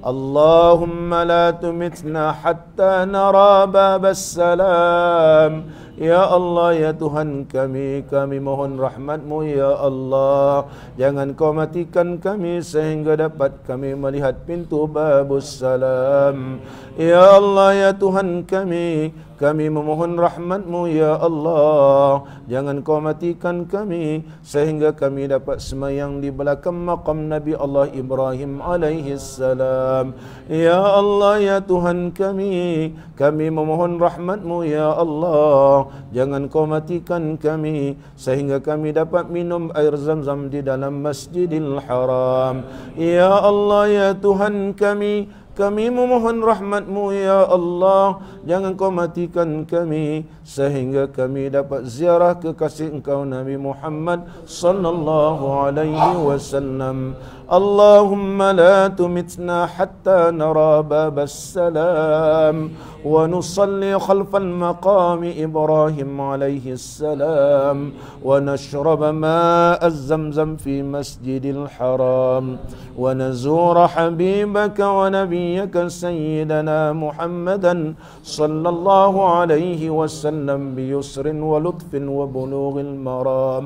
اللهم لا تمتنا حتى نرى باب السلام يا الله يا Tuhan kami kami mohon rahmatmu ya Allah jangan kau matikan kami sehingga dapat kami melihat pintu babus salam ya Allah ya Tuhan kami kami memohon rahmatmu ya Allah Jangan kau matikan kami Sehingga kami dapat semayang di belakang maqam Nabi Allah Ibrahim alaihi salam Ya Allah ya Tuhan kami Kami memohon rahmatmu ya Allah Jangan kau matikan kami Sehingga kami dapat minum air zam-zam di dalam masjidil haram Ya Allah ya Tuhan kami kami memohon rahmatmu ya Allah Jangan kau matikan kami sehingga kami dapat ziarah kekasih engkau Nabi Muhammad sallallahu alaihi wasallam Allahumma la tumitna hatta nara bab salam wa nusalli khalfa al-maqam Ibrahim alaihi salam wa nashrab ma zamzam fi masjidil haram wa nazur habibaka wa nabiyyaka sayyidana Muhammadan sallallahu alaihi wasallam وسلم بيسر ولطف وبلوغ المرام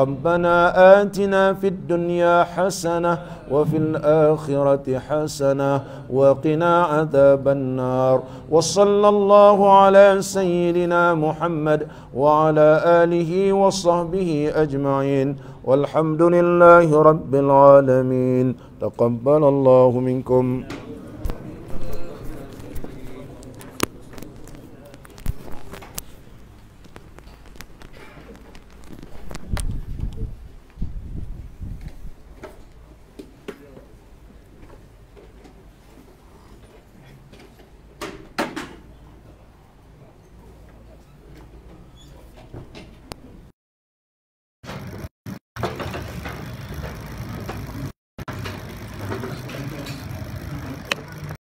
ربنا آتنا في الدنيا حسنة وفي الآخرة حسنة وقنا عذاب النار وصلى الله على سيدنا محمد وعلى آله وصحبه أجمعين والحمد لله رب العالمين تقبل الله منكم